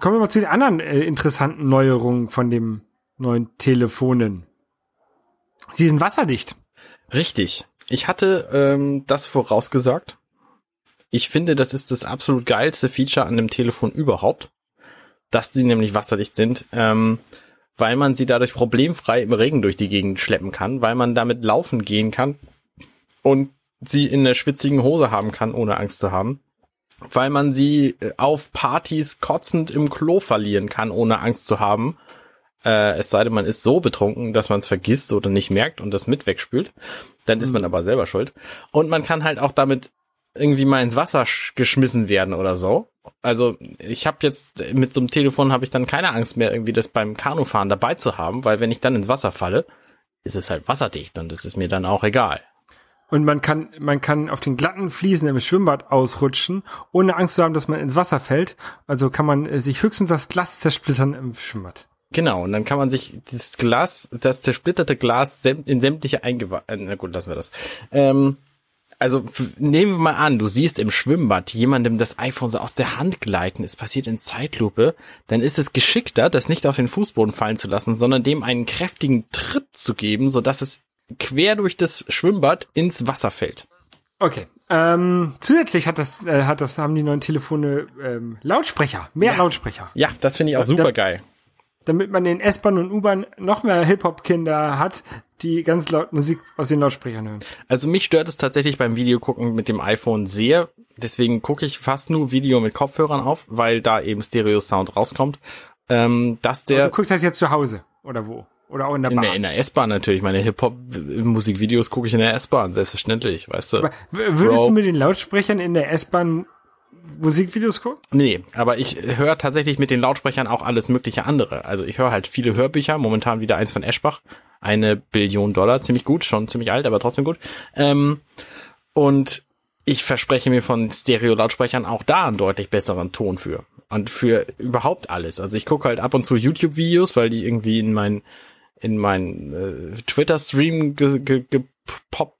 kommen wir mal zu den anderen äh, interessanten Neuerungen von dem neuen Telefonen. Sie sind wasserdicht. Richtig. Ich hatte ähm, das vorausgesagt. Ich finde, das ist das absolut geilste Feature an dem Telefon überhaupt, dass die nämlich wasserdicht sind. Ähm, weil man sie dadurch problemfrei im Regen durch die Gegend schleppen kann, weil man damit laufen gehen kann und sie in der schwitzigen Hose haben kann, ohne Angst zu haben, weil man sie äh, auf Partys kotzend im Klo verlieren kann, ohne Angst zu haben. Äh, es sei denn, man ist so betrunken, dass man es vergisst oder nicht merkt und das mit wegspült. Dann mhm. ist man aber selber schuld. Und man kann halt auch damit irgendwie mal ins Wasser geschmissen werden oder so also ich habe jetzt mit so einem Telefon habe ich dann keine Angst mehr, irgendwie das beim Kanufahren dabei zu haben, weil wenn ich dann ins Wasser falle, ist es halt wasserdicht und das ist mir dann auch egal. Und man kann, man kann auf den glatten Fliesen im Schwimmbad ausrutschen, ohne Angst zu haben, dass man ins Wasser fällt. Also kann man äh, sich höchstens das Glas zersplittern im Schwimmbad. Genau, und dann kann man sich das Glas, das zersplitterte Glas in sämtliche Eingeweide, äh, na gut, lassen wir das. Ähm, also nehmen wir mal an, du siehst im Schwimmbad jemandem das iPhone so aus der Hand gleiten, es passiert in Zeitlupe, dann ist es geschickter, das nicht auf den Fußboden fallen zu lassen, sondern dem einen kräftigen Tritt zu geben, sodass es quer durch das Schwimmbad ins Wasser fällt. Okay. Ähm, zusätzlich hat das, äh, hat das, haben die neuen Telefone ähm, Lautsprecher, mehr ja. Lautsprecher. Ja, das finde ich auch also super geil damit man in S-Bahn und U-Bahn noch mehr Hip-Hop-Kinder hat, die ganz laut Musik aus den Lautsprechern hören. Also mich stört es tatsächlich beim Videogucken mit dem iPhone sehr. Deswegen gucke ich fast nur Video mit Kopfhörern auf, weil da eben Stereo-Sound rauskommt. Ähm, dass der du guckst das jetzt zu Hause oder wo? Oder auch in der Bahn? In der, der S-Bahn natürlich. Meine Hip-Hop-Musikvideos gucke ich in der S-Bahn, selbstverständlich, weißt du. Aber würdest Bro. du mit den Lautsprechern in der S-Bahn Musikvideos gucken? Nee, aber ich höre tatsächlich mit den Lautsprechern auch alles mögliche andere. Also ich höre halt viele Hörbücher, momentan wieder eins von Eschbach, eine Billion Dollar, ziemlich gut, schon ziemlich alt, aber trotzdem gut. Ähm, und ich verspreche mir von Stereo-Lautsprechern auch da einen deutlich besseren Ton für. Und für überhaupt alles. Also ich gucke halt ab und zu YouTube-Videos, weil die irgendwie in meinen in meinen äh, Twitter-Stream gepoppt ge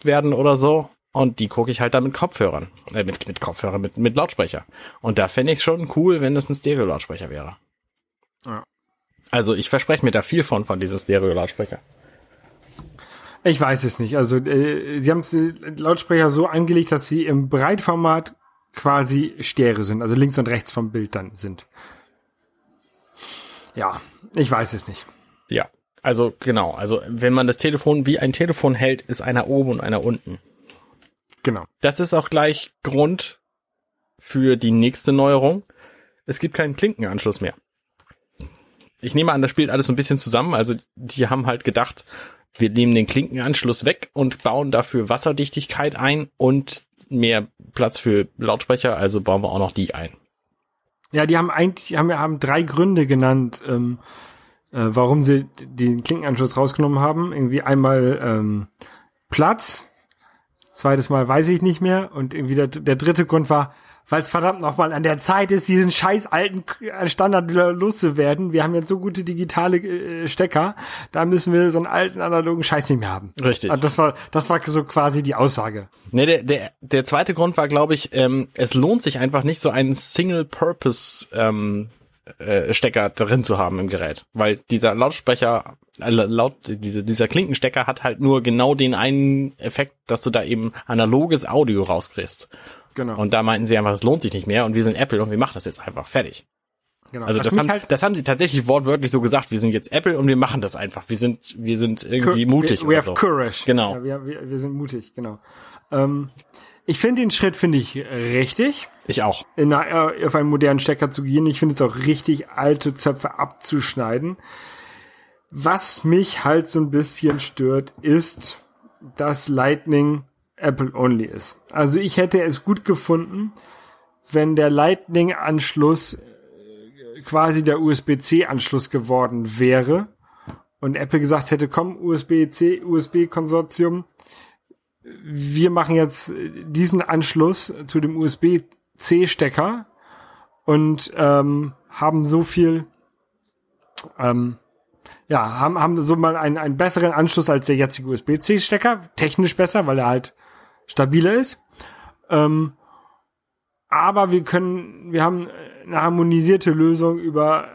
werden oder so. Und die gucke ich halt dann mit Kopfhörern, äh, mit, mit Kopfhörern, mit, mit Lautsprecher. Und da fände ich es schon cool, wenn das ein Stereo-Lautsprecher wäre. Ja. Also ich verspreche mir da viel von, von diesem Stereo-Lautsprecher. Ich weiß es nicht. Also äh, sie haben äh, Lautsprecher so angelegt, dass sie im Breitformat quasi Stereo sind, also links und rechts vom Bild dann sind. Ja, ich weiß es nicht. Ja, also genau. Also wenn man das Telefon wie ein Telefon hält, ist einer oben und einer unten. Genau. Das ist auch gleich Grund für die nächste Neuerung. Es gibt keinen Klinkenanschluss mehr. Ich nehme an, das spielt alles so ein bisschen zusammen. Also die haben halt gedacht, wir nehmen den Klinkenanschluss weg und bauen dafür Wasserdichtigkeit ein und mehr Platz für Lautsprecher, also bauen wir auch noch die ein. Ja, die haben eigentlich, haben, haben drei Gründe genannt, ähm, äh, warum sie den Klinkenanschluss rausgenommen haben. Irgendwie einmal ähm, Platz, Zweites Mal weiß ich nicht mehr. Und irgendwie der, der dritte Grund war, weil es verdammt nochmal an der Zeit ist, diesen scheiß alten äh, Standard wieder loszuwerden. Wir haben jetzt so gute digitale äh, Stecker, da müssen wir so einen alten analogen Scheiß nicht mehr haben. Richtig. Also das war, das war so quasi die Aussage. Nee, der, der, der zweite Grund war, glaube ich, ähm, es lohnt sich einfach nicht, so einen Single-Purpose ähm, äh, Stecker drin zu haben im Gerät, weil dieser Lautsprecher äh, laut diese, dieser Klinkenstecker hat halt nur genau den einen Effekt, dass du da eben analoges Audio rauskriegst. Genau. Und da meinten sie einfach, es lohnt sich nicht mehr und wir sind Apple und wir machen das jetzt einfach fertig. Genau. Also das, haben, halt das haben sie tatsächlich wortwörtlich so gesagt. Wir sind jetzt Apple und wir machen das einfach. Wir sind, wir sind irgendwie Cur mutig. We, we have so. courage. Genau. Ja, wir, wir, wir, sind mutig, genau. Ähm, ich finde den Schritt finde ich äh, richtig. Ich auch. In, äh, auf einen modernen Stecker zu gehen. Ich finde es auch richtig, alte Zöpfe abzuschneiden. Was mich halt so ein bisschen stört, ist, dass Lightning Apple only ist. Also ich hätte es gut gefunden, wenn der Lightning-Anschluss äh, quasi der USB-C-Anschluss geworden wäre und Apple gesagt hätte, komm, USB-C, USB-Konsortium, wir machen jetzt äh, diesen Anschluss zu dem USB-C-Stecker und ähm, haben so viel ähm, ja, haben, haben so mal einen, einen besseren Anschluss als der jetzige USB-C-Stecker. Technisch besser, weil er halt stabiler ist. Ähm, aber wir können, wir haben eine harmonisierte Lösung über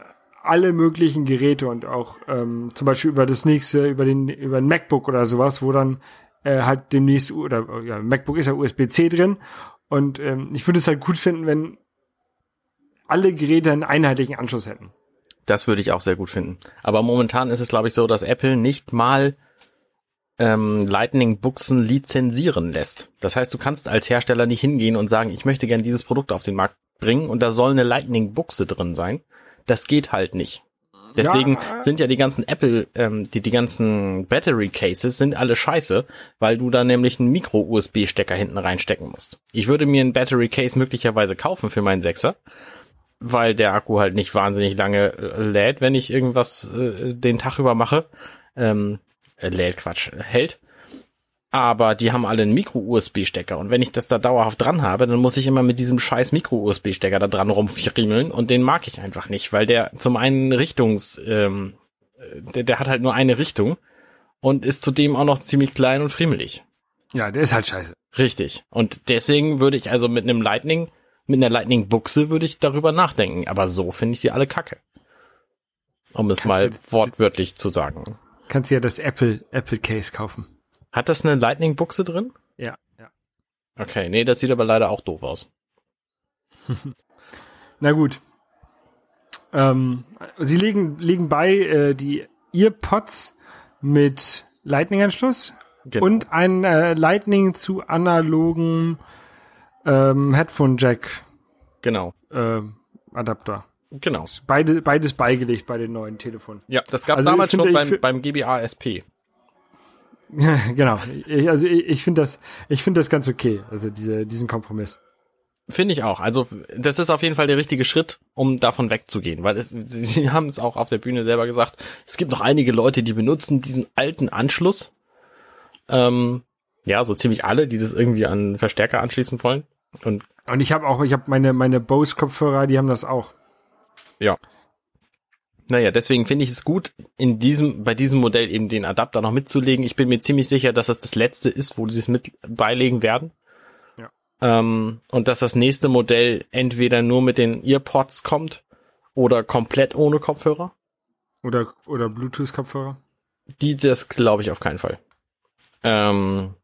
alle möglichen Geräte und auch ähm, zum Beispiel über das nächste, über den, über den MacBook oder sowas, wo dann äh, halt demnächst, oder ja, MacBook ist ja USB-C drin. Und ähm, ich würde es halt gut finden, wenn alle Geräte einen einheitlichen Anschluss hätten. Das würde ich auch sehr gut finden. Aber momentan ist es, glaube ich, so, dass Apple nicht mal ähm, Lightning-Buchsen lizenzieren lässt. Das heißt, du kannst als Hersteller nicht hingehen und sagen, ich möchte gerne dieses Produkt auf den Markt bringen und da soll eine Lightning-Buchse drin sein. Das geht halt nicht. Deswegen ja. sind ja die ganzen Apple, ähm, die, die ganzen Battery Cases sind alle scheiße, weil du da nämlich einen Micro-USB-Stecker hinten reinstecken musst. Ich würde mir einen Battery Case möglicherweise kaufen für meinen Sechser weil der Akku halt nicht wahnsinnig lange äh, lädt, wenn ich irgendwas äh, den Tag über mache. Ähm, äh, lädt Quatsch, hält. Aber die haben alle einen Micro-USB-Stecker und wenn ich das da dauerhaft dran habe, dann muss ich immer mit diesem scheiß Micro-USB-Stecker da dran rumfriemeln und den mag ich einfach nicht, weil der zum einen Richtungs, ähm, äh, der, der hat halt nur eine Richtung und ist zudem auch noch ziemlich klein und friemelig. Ja, der ist halt scheiße. Richtig. Und deswegen würde ich also mit einem Lightning mit einer Lightning-Buchse würde ich darüber nachdenken, aber so finde ich sie alle kacke. Um es mal wortwörtlich zu sagen. Kannst du ja das Apple, Apple Case kaufen. Hat das eine Lightning-Buchse drin? Ja, ja. Okay, nee, das sieht aber leider auch doof aus. [LAUGHS] Na gut. Ähm, sie legen, legen bei äh, die Earpods mit Lightning-Anschluss genau. und ein äh, Lightning zu analogen ähm, Headphone Jack. Genau. Ähm, Adapter. Genau. Beide, beides beigelegt bei den neuen Telefonen. Ja, das gab es also damals schon beim, beim GBA SP. [LAUGHS] genau. Ich, also ich, ich finde das, ich finde das ganz okay. Also diese, diesen Kompromiss. Finde ich auch. Also das ist auf jeden Fall der richtige Schritt, um davon wegzugehen, weil es, [LAUGHS] sie haben es auch auf der Bühne selber gesagt. Es gibt noch einige Leute, die benutzen diesen alten Anschluss. Ähm, ja, so ziemlich alle, die das irgendwie an Verstärker anschließen wollen. Und, und ich habe auch, ich habe meine, meine Bose-Kopfhörer, die haben das auch. Ja. Naja, deswegen finde ich es gut, in diesem, bei diesem Modell eben den Adapter noch mitzulegen. Ich bin mir ziemlich sicher, dass das das letzte ist, wo sie es mit beilegen werden. Ja. Ähm, und dass das nächste Modell entweder nur mit den Earpods kommt oder komplett ohne Kopfhörer. Oder, oder Bluetooth-Kopfhörer. Die, das glaube ich auf keinen Fall. Ähm,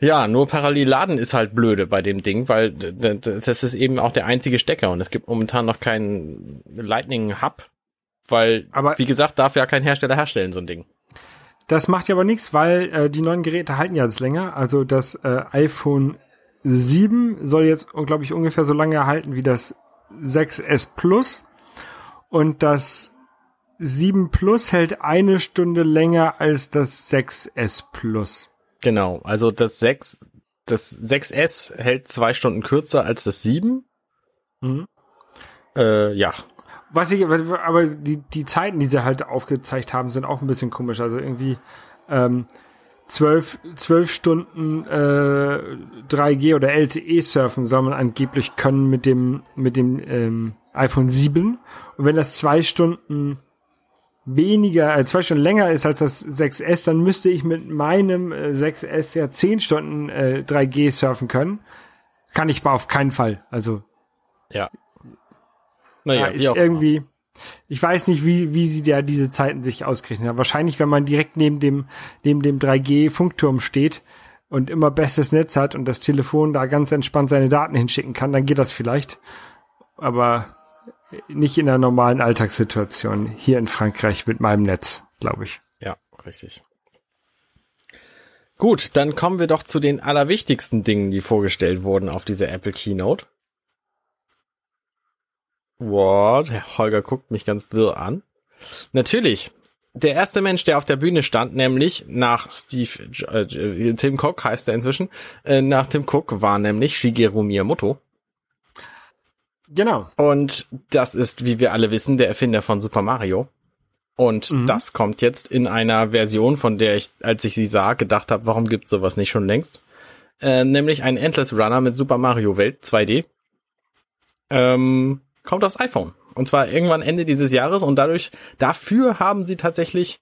ja, nur parallel laden ist halt blöde bei dem Ding, weil das ist eben auch der einzige Stecker und es gibt momentan noch keinen Lightning Hub, weil, aber wie gesagt, darf ja kein Hersteller herstellen, so ein Ding. Das macht ja aber nichts, weil äh, die neuen Geräte halten ja jetzt länger. Also das äh, iPhone 7 soll jetzt, glaube ich, ungefähr so lange halten wie das 6S Plus. Und das 7 Plus hält eine Stunde länger als das 6S Plus. Genau, also das 6, das 6S hält zwei Stunden kürzer als das 7. Mhm. Äh, ja. Was ich, aber die, die Zeiten, die sie halt aufgezeigt haben, sind auch ein bisschen komisch. Also irgendwie ähm, 12, 12 Stunden äh, 3G oder LTE surfen soll man angeblich können mit dem, mit dem ähm, iPhone 7. Und wenn das zwei Stunden weniger, äh, zwei Stunden länger ist als das 6S, dann müsste ich mit meinem äh, 6S ja zehn Stunden äh, 3G surfen können. Kann ich aber auf keinen Fall. Also. Ja. Naja, ja, auch irgendwie. Mal. Ich weiß nicht, wie, wie sie da diese Zeiten sich ausgerechnet haben. Wahrscheinlich, wenn man direkt neben dem, neben dem 3G-Funkturm steht und immer bestes Netz hat und das Telefon da ganz entspannt seine Daten hinschicken kann, dann geht das vielleicht. Aber nicht in einer normalen Alltagssituation hier in Frankreich mit meinem Netz, glaube ich. Ja, richtig. Gut, dann kommen wir doch zu den allerwichtigsten Dingen, die vorgestellt wurden auf dieser Apple Keynote. What? Herr Holger guckt mich ganz wirr an. Natürlich. Der erste Mensch, der auf der Bühne stand, nämlich nach Steve, äh, Tim Cook heißt er inzwischen, äh, nach Tim Cook war nämlich Shigeru Miyamoto. Genau. Und das ist, wie wir alle wissen, der Erfinder von Super Mario. Und mhm. das kommt jetzt in einer Version, von der ich, als ich sie sah, gedacht habe, warum gibt sowas nicht schon längst? Äh, nämlich ein Endless Runner mit Super Mario Welt 2D. Ähm, kommt aufs iPhone. Und zwar irgendwann Ende dieses Jahres und dadurch, dafür haben sie tatsächlich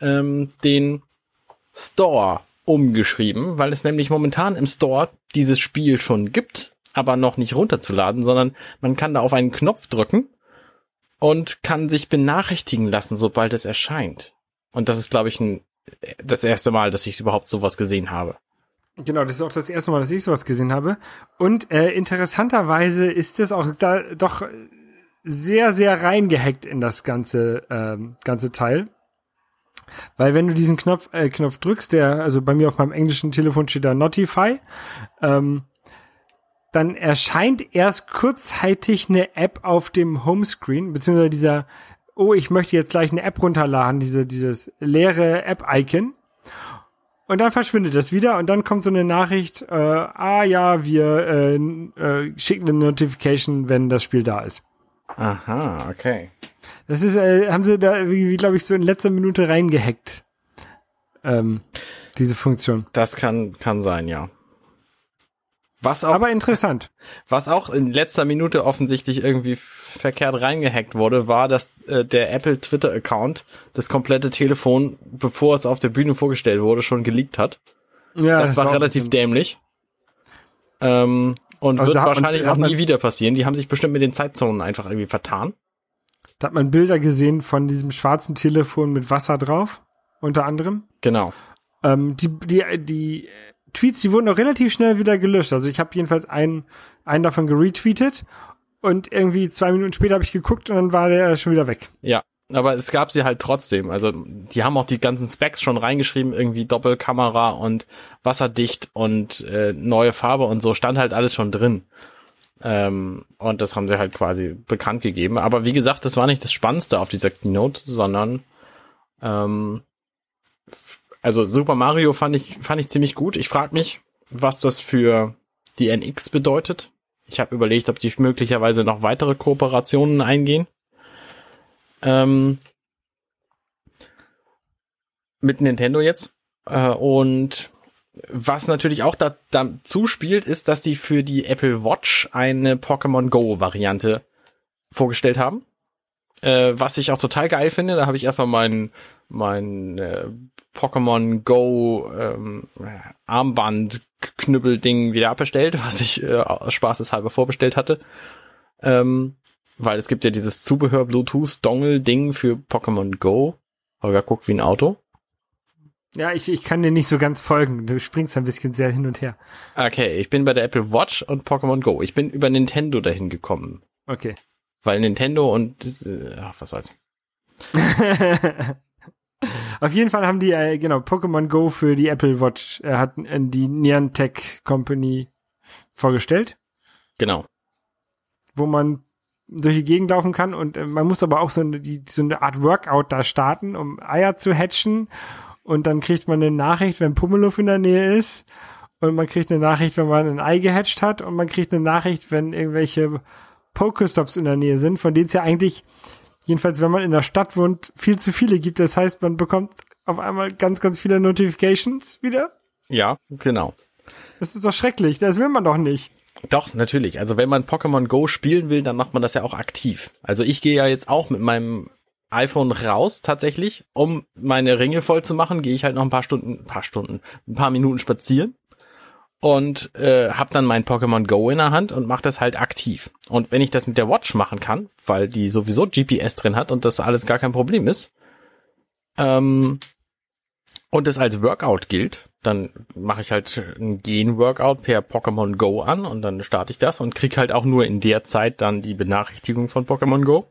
ähm, den Store umgeschrieben, weil es nämlich momentan im Store dieses Spiel schon gibt, aber noch nicht runterzuladen, sondern man kann da auf einen Knopf drücken und kann sich benachrichtigen lassen, sobald es erscheint. Und das ist, glaube ich, ein, das erste Mal, dass ich überhaupt sowas gesehen habe. Genau, das ist auch das erste Mal, dass ich sowas gesehen habe. Und äh, interessanterweise ist es auch da doch sehr, sehr reingehackt in das ganze, ähm, ganze Teil. Weil wenn du diesen Knopf, äh, Knopf drückst, der, also bei mir auf meinem englischen Telefon steht da Notify, ähm, dann erscheint erst kurzzeitig eine App auf dem Homescreen, beziehungsweise dieser, oh, ich möchte jetzt gleich eine App runterladen, diese, dieses leere App-Icon. Und dann verschwindet das wieder und dann kommt so eine Nachricht, äh, ah ja, wir äh, äh, schicken eine Notification, wenn das Spiel da ist. Aha, okay. Das ist, äh, haben sie da, wie, glaube ich, so in letzter Minute reingehackt. Ähm, diese Funktion. Das kann, kann sein, ja. Was auch, Aber interessant. [LAUGHS] Was auch in letzter Minute offensichtlich irgendwie verkehrt reingehackt wurde, war, dass äh, der Apple Twitter-Account das komplette Telefon, bevor es auf der Bühne vorgestellt wurde, schon geleakt hat. Ja, das, das war relativ dämlich. Ähm, und also wird wahrscheinlich man, auch nie wieder passieren. Die haben sich bestimmt mit den Zeitzonen einfach irgendwie vertan. Da hat man Bilder gesehen von diesem schwarzen Telefon mit Wasser drauf, unter anderem. Genau. Ähm, die, die, die Tweets, die wurden auch relativ schnell wieder gelöscht. Also ich habe jedenfalls einen, einen davon geretweetet und irgendwie zwei Minuten später habe ich geguckt und dann war der schon wieder weg. Ja, aber es gab sie halt trotzdem. Also die haben auch die ganzen Specs schon reingeschrieben, irgendwie Doppelkamera und wasserdicht und äh, neue Farbe und so stand halt alles schon drin. Ähm, und das haben sie halt quasi bekannt gegeben. Aber wie gesagt, das war nicht das Spannendste auf dieser Keynote, sondern ähm, also Super Mario fand ich, fand ich ziemlich gut. Ich frage mich, was das für die NX bedeutet. Ich habe überlegt, ob die möglicherweise noch weitere Kooperationen eingehen. Ähm, mit Nintendo jetzt. Äh, und was natürlich auch da, da zuspielt, ist, dass die für die Apple Watch eine Pokémon Go-Variante vorgestellt haben. Äh, was ich auch total geil finde, da habe ich erstmal meinen mein, äh, Pokémon Go ähm, Armband Knüppelding wieder abbestellt, was ich äh, spaßeshalber vorbestellt hatte. Ähm, weil es gibt ja dieses Zubehör Bluetooth Dongle Ding für Pokémon Go. Holger guckt wie ein Auto. Ja, ich, ich kann dir nicht so ganz folgen. Du springst ein bisschen sehr hin und her. Okay, ich bin bei der Apple Watch und Pokémon Go. Ich bin über Nintendo dahin gekommen. Okay. Weil Nintendo und äh, ach, was soll's. [LAUGHS] Auf jeden Fall haben die, äh, genau, Pokémon Go für die Apple Watch äh, hat äh, die Niantic Company vorgestellt. Genau. Wo man durch die Gegend laufen kann und äh, man muss aber auch so eine, die, so eine Art Workout da starten, um Eier zu hatchen. Und dann kriegt man eine Nachricht, wenn Pummeluff in der Nähe ist. Und man kriegt eine Nachricht, wenn man ein Ei gehatcht hat. Und man kriegt eine Nachricht, wenn irgendwelche Pokestops in der Nähe sind, von denen es ja eigentlich Jedenfalls, wenn man in der Stadt wohnt, viel zu viele gibt. Das heißt, man bekommt auf einmal ganz, ganz viele Notifications wieder. Ja, genau. Das ist doch schrecklich. Das will man doch nicht. Doch, natürlich. Also wenn man Pokémon Go spielen will, dann macht man das ja auch aktiv. Also ich gehe ja jetzt auch mit meinem iPhone raus tatsächlich, um meine Ringe voll zu machen, gehe ich halt noch ein paar Stunden, ein paar Stunden, ein paar Minuten spazieren und äh, habe dann mein Pokémon Go in der Hand und mache das halt aktiv. Und wenn ich das mit der Watch machen kann, weil die sowieso GPS drin hat und das alles gar kein Problem ist, ähm, und es als Workout gilt, dann mache ich halt ein Gen-Workout per Pokémon Go an und dann starte ich das und krieg halt auch nur in der Zeit dann die Benachrichtigung von Pokémon Go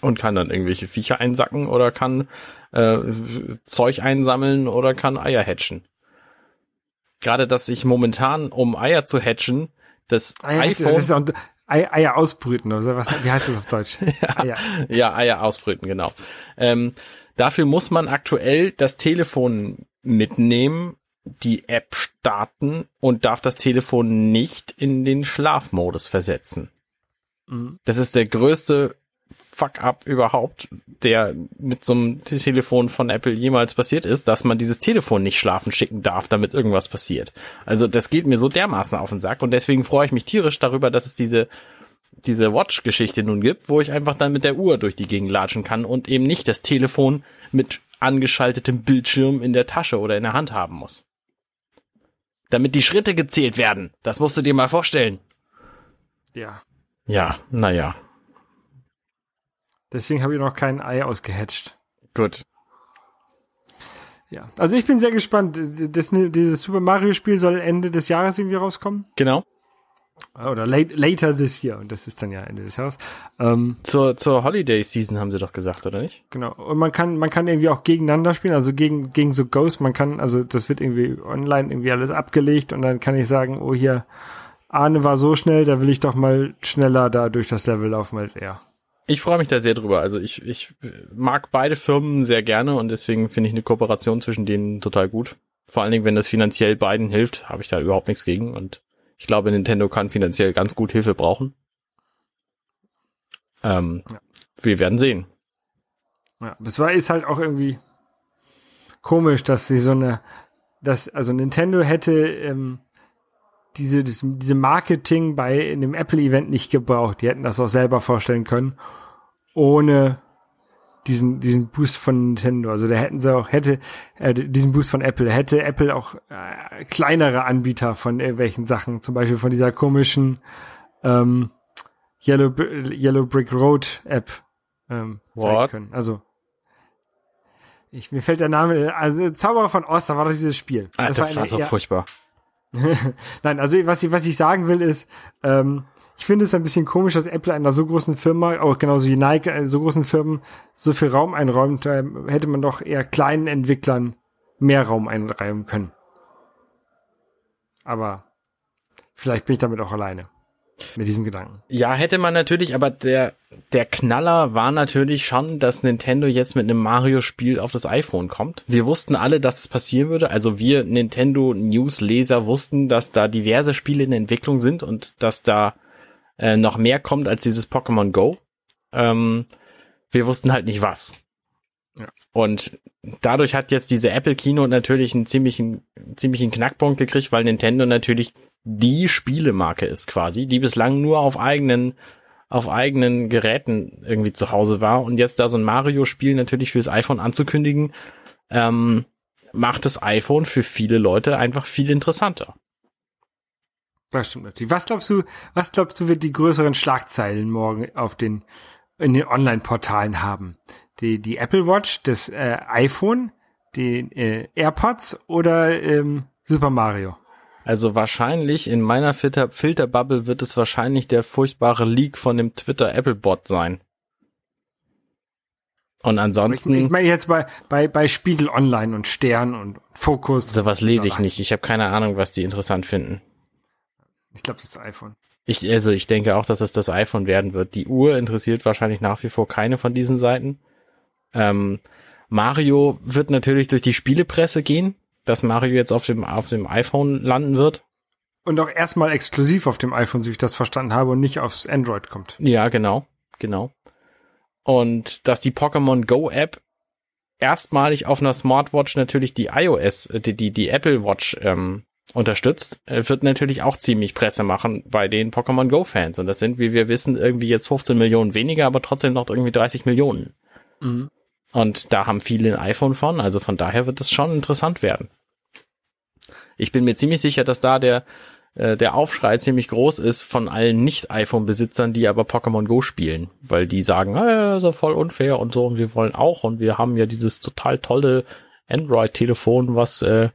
und kann dann irgendwelche Viecher einsacken oder kann äh, Zeug einsammeln oder kann Eier hatchen gerade dass ich momentan, um Eier zu hatchen, das Eier, iPhone... Das Eier, ausbrüten oder sowas. wie heißt das auf Deutsch? [LAUGHS] ja, Eier. ja, Eier ausbrüten, genau. Ähm, dafür muss man aktuell das Telefon mitnehmen, die App starten und darf das Telefon nicht in den Schlafmodus versetzen. Mhm. Das ist der größte Fuck-up überhaupt, der mit so einem Telefon von Apple jemals passiert ist, dass man dieses Telefon nicht schlafen schicken darf, damit irgendwas passiert. Also das geht mir so dermaßen auf den Sack und deswegen freue ich mich tierisch darüber, dass es diese diese Watch-Geschichte nun gibt, wo ich einfach dann mit der Uhr durch die Gegend latschen kann und eben nicht das Telefon mit angeschaltetem Bildschirm in der Tasche oder in der Hand haben muss. Damit die Schritte gezählt werden. Das musst du dir mal vorstellen. Ja. Ja, naja. Deswegen habe ich noch kein Ei ausgehatcht. Gut. Ja, also ich bin sehr gespannt. Das, dieses Super Mario Spiel soll Ende des Jahres irgendwie rauskommen. Genau. Ah, oder late, later this year. Und das ist dann ja Ende des Jahres. Ähm, zur, zur Holiday Season haben sie doch gesagt, oder nicht? Genau. Und man kann, man kann irgendwie auch gegeneinander spielen, also gegen, gegen so Ghosts. Man kann, also das wird irgendwie online irgendwie alles abgelegt und dann kann ich sagen, oh hier, Arne war so schnell, da will ich doch mal schneller da durch das Level laufen als er. Ich freue mich da sehr drüber. Also ich, ich mag beide Firmen sehr gerne und deswegen finde ich eine Kooperation zwischen denen total gut. Vor allen Dingen, wenn das finanziell beiden hilft, habe ich da überhaupt nichts gegen. Und ich glaube, Nintendo kann finanziell ganz gut Hilfe brauchen. Ähm, ja. Wir werden sehen. Ja, es war ist halt auch irgendwie komisch, dass sie so eine, dass also Nintendo hätte ähm, diese, diese Marketing bei einem Apple-Event nicht gebraucht. Die hätten das auch selber vorstellen können. Ohne diesen, diesen Boost von Nintendo. Also da hätten sie auch, hätte, äh, diesen Boost von Apple, hätte Apple auch äh, kleinere Anbieter von irgendwelchen Sachen, zum Beispiel von dieser komischen ähm, Yellow, Yellow Brick Road App ähm, What? können. Also ich, mir fällt der Name, also Zauberer von Oz, da war doch dieses Spiel. Ah, das, das war, war so e furchtbar. [LAUGHS] Nein, also was ich, was ich sagen will ist, ähm, ich finde es ein bisschen komisch, dass Apple einer so großen Firma, auch oh, genauso wie Nike, äh, so großen Firmen so viel Raum einräumt. Da hätte man doch eher kleinen Entwicklern mehr Raum einräumen können. Aber vielleicht bin ich damit auch alleine mit diesem Gedanken. Ja, hätte man natürlich, aber der, der Knaller war natürlich schon, dass Nintendo jetzt mit einem Mario-Spiel auf das iPhone kommt. Wir wussten alle, dass es das passieren würde. Also wir Nintendo News-Leser wussten, dass da diverse Spiele in Entwicklung sind und dass da äh, noch mehr kommt als dieses Pokémon Go. Ähm, wir wussten halt nicht was. Ja. Und dadurch hat jetzt diese Apple Kino natürlich einen ziemlichen, ziemlichen Knackpunkt gekriegt, weil Nintendo natürlich die Spielemarke ist quasi, die bislang nur auf eigenen auf eigenen Geräten irgendwie zu Hause war und jetzt da so ein Mario-Spiel natürlich fürs iPhone anzukündigen, ähm, macht das iPhone für viele Leute einfach viel interessanter. Das stimmt natürlich. Was glaubst du, was glaubst du, wird die größeren Schlagzeilen morgen auf den, in den Online-Portalen haben? Die, die Apple Watch, das äh, iPhone, die äh, AirPods oder ähm, Super Mario? Also wahrscheinlich in meiner Filter Filterbubble wird es wahrscheinlich der furchtbare Leak von dem Twitter Apple Bot sein. Und ansonsten. Ich, ich meine jetzt bei, bei, bei Spiegel Online und Stern und Fokus. So was lese ich nicht. Ich habe keine Ahnung, was die interessant finden. Ich glaube, das ist das iPhone. Ich, also ich denke auch, dass es das iPhone werden wird. Die Uhr interessiert wahrscheinlich nach wie vor keine von diesen Seiten. Ähm, Mario wird natürlich durch die Spielepresse gehen dass Mario jetzt auf dem, auf dem iPhone landen wird. Und auch erstmal exklusiv auf dem iPhone, so wie ich das verstanden habe, und nicht aufs Android kommt. Ja, genau, genau. Und dass die Pokémon Go App erstmalig auf einer Smartwatch natürlich die iOS, äh, die, die, die Apple Watch ähm, unterstützt, äh, wird natürlich auch ziemlich Presse machen bei den Pokémon Go Fans. Und das sind, wie wir wissen, irgendwie jetzt 15 Millionen weniger, aber trotzdem noch irgendwie 30 Millionen. Mhm. Und da haben viele ein iPhone von, also von daher wird es schon interessant werden. Ich bin mir ziemlich sicher, dass da der, äh, der Aufschrei ziemlich groß ist von allen Nicht-iPhone-Besitzern, die aber Pokémon Go spielen, weil die sagen, äh, ist ja voll unfair und so und wir wollen auch und wir haben ja dieses total tolle Android-Telefon, was äh,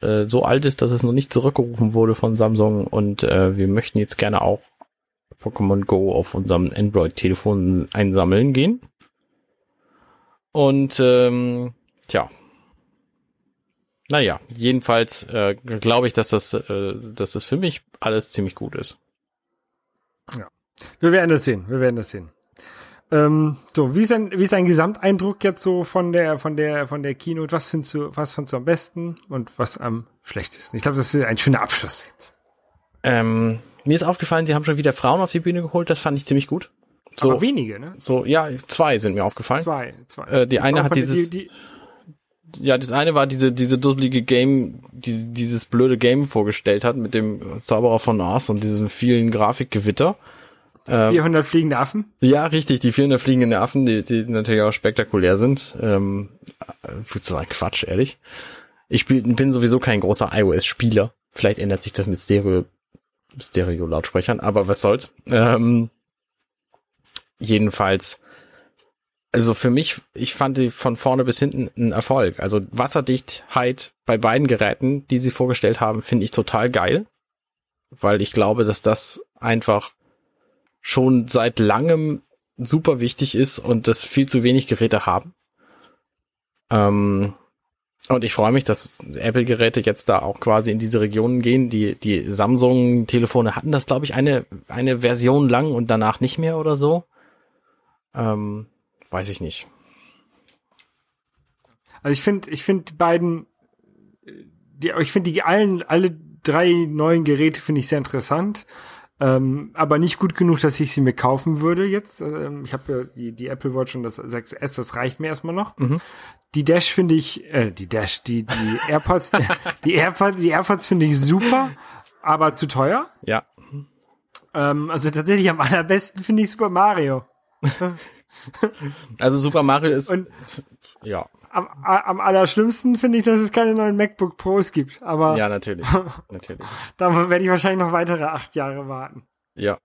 äh, so alt ist, dass es noch nicht zurückgerufen wurde von Samsung und äh, wir möchten jetzt gerne auch Pokémon Go auf unserem Android-Telefon einsammeln gehen. Und ähm, tja, naja, jedenfalls äh, glaube ich, dass das, äh, dass das für mich alles ziemlich gut ist. Ja. Wir werden das sehen. Wir werden das sehen. Ähm, so, wie ist, dein, wie ist dein Gesamteindruck jetzt so von der, von der, von der Keynote? Was findest du, was findest du am besten und was am schlechtesten? Ich glaube, das ist ein schöner Abschluss jetzt. Ähm, mir ist aufgefallen, sie haben schon wieder Frauen auf die Bühne geholt. Das fand ich ziemlich gut. So, Aber wenige, ne? So, ja, zwei sind mir aufgefallen. Zwei, zwei. Äh, die ich eine hat dieses... Die, die, ja, das eine war diese, diese dusselige Game, die, dieses blöde Game vorgestellt hat mit dem Zauberer von Ars und diesem vielen Grafikgewitter. 400 ähm, fliegende Affen? Ja, richtig, die 400 fliegenden Affen, die, die natürlich auch spektakulär sind. Ähm, äh, so ein Quatsch, ehrlich. Ich spiel, bin sowieso kein großer iOS-Spieler. Vielleicht ändert sich das mit Stereo, Stereo-Lautsprechern, aber was soll's. Ähm, jedenfalls also für mich, ich fand die von vorne bis hinten ein Erfolg. Also Wasserdichtheit bei beiden Geräten, die sie vorgestellt haben, finde ich total geil, weil ich glaube, dass das einfach schon seit langem super wichtig ist und das viel zu wenig Geräte haben. Ähm, und ich freue mich, dass Apple-Geräte jetzt da auch quasi in diese Regionen gehen. Die, die Samsung-Telefone hatten das, glaube ich, eine, eine Version lang und danach nicht mehr oder so. Ähm, weiß ich nicht. Also ich finde, ich finde die beiden, die, ich finde die allen, alle drei neuen Geräte finde ich sehr interessant. Ähm, aber nicht gut genug, dass ich sie mir kaufen würde jetzt. Ähm, ich habe ja die, die Apple Watch und das 6S, das reicht mir erstmal noch. Mhm. Die Dash finde ich, äh, die Dash, die, die [LAUGHS] AirPods, die AirPods, die AirPods finde ich super, aber zu teuer. Ja. Ähm, also tatsächlich am allerbesten finde ich Super Mario. [LAUGHS] [LAUGHS] also Super Mario ist. Und ja. Am, am allerschlimmsten finde ich, dass es keine neuen MacBook Pros gibt. Aber ja, natürlich, [LAUGHS] natürlich. da werde ich wahrscheinlich noch weitere acht Jahre warten. Ja.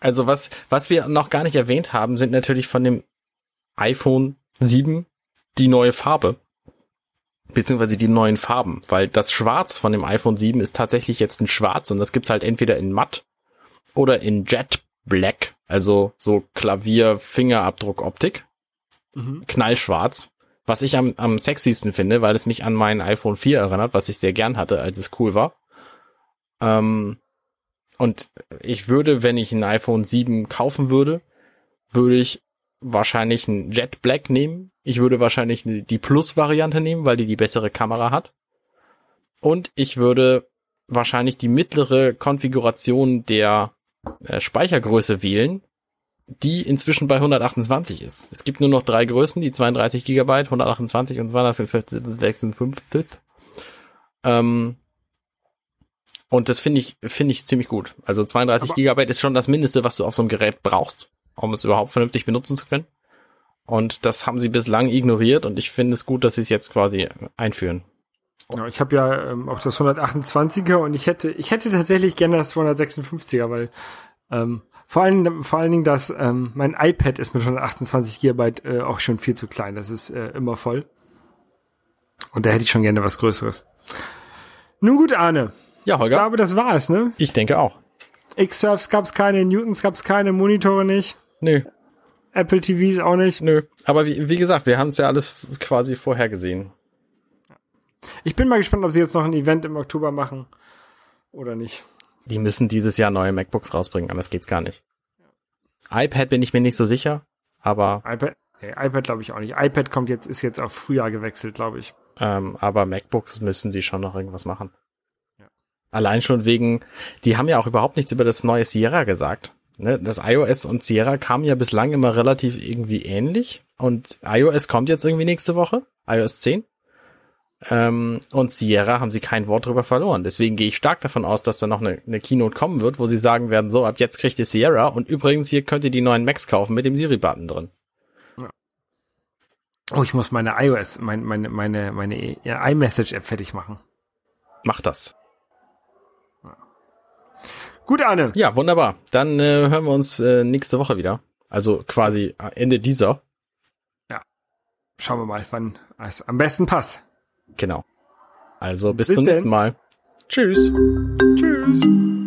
Also was was wir noch gar nicht erwähnt haben, sind natürlich von dem iPhone 7 die neue Farbe beziehungsweise die neuen Farben, weil das Schwarz von dem iPhone 7 ist tatsächlich jetzt ein Schwarz und das gibt's halt entweder in Matt oder in Jet Black, also so Klavier-Fingerabdruck-Optik. Mhm. Knallschwarz. Was ich am, am sexiesten finde, weil es mich an mein iPhone 4 erinnert, was ich sehr gern hatte, als es cool war. Ähm, und ich würde, wenn ich ein iPhone 7 kaufen würde, würde ich wahrscheinlich ein Jet Black nehmen. Ich würde wahrscheinlich die Plus-Variante nehmen, weil die die bessere Kamera hat. Und ich würde wahrscheinlich die mittlere Konfiguration der äh, Speichergröße wählen, die inzwischen bei 128 ist. Es gibt nur noch drei Größen, die 32 Gigabyte, 128 und 256. Ähm, und das finde ich, finde ich ziemlich gut. Also 32 Aber Gigabyte ist schon das Mindeste, was du auf so einem Gerät brauchst, um es überhaupt vernünftig benutzen zu können. Und das haben sie bislang ignoriert und ich finde es gut, dass sie es jetzt quasi einführen. Ja, genau, ich habe ja ähm, auch das 128er und ich hätte, ich hätte tatsächlich gerne das 256er, weil ähm, vor allen, vor allen Dingen, dass ähm, mein iPad ist mit 128 GB äh, auch schon viel zu klein. Das ist äh, immer voll. Und da hätte ich schon gerne was Größeres. Nun gut, Arne. Ja, Holger. Ich glaube, das war's, ne? Ich denke auch. X-Surfs gab's keine, Newtons gab's keine, Monitore nicht. Nö. Apple TVs auch nicht. Nö. Aber wie, wie gesagt, wir haben es ja alles quasi vorhergesehen. Ich bin mal gespannt, ob sie jetzt noch ein Event im Oktober machen oder nicht. Die müssen dieses Jahr neue MacBooks rausbringen, anders geht's gar nicht. iPad bin ich mir nicht so sicher, aber. iPad, nee, iPad glaube ich auch nicht. iPad kommt jetzt, ist jetzt auf Frühjahr gewechselt, glaube ich. Ähm, aber MacBooks müssen sie schon noch irgendwas machen. Ja. Allein schon wegen, die haben ja auch überhaupt nichts über das neue Sierra gesagt. Ne? Das iOS und Sierra kamen ja bislang immer relativ irgendwie ähnlich. Und iOS kommt jetzt irgendwie nächste Woche. iOS 10 ähm, und Sierra haben sie kein Wort drüber verloren. Deswegen gehe ich stark davon aus, dass da noch eine, eine Keynote kommen wird, wo sie sagen werden, so, ab jetzt kriegt ihr Sierra und übrigens hier könnt ihr die neuen Macs kaufen mit dem Siri-Button drin. Oh, ich muss meine iOS, mein, meine, meine, meine iMessage-App fertig machen. Mach das. Gut, Arne. Ja, wunderbar. Dann äh, hören wir uns äh, nächste Woche wieder. Also quasi äh, Ende dieser. Ja. Schauen wir mal, wann es am besten passt. Genau. Also bis, bis zum nächsten Mal. Tschüss. Tschüss.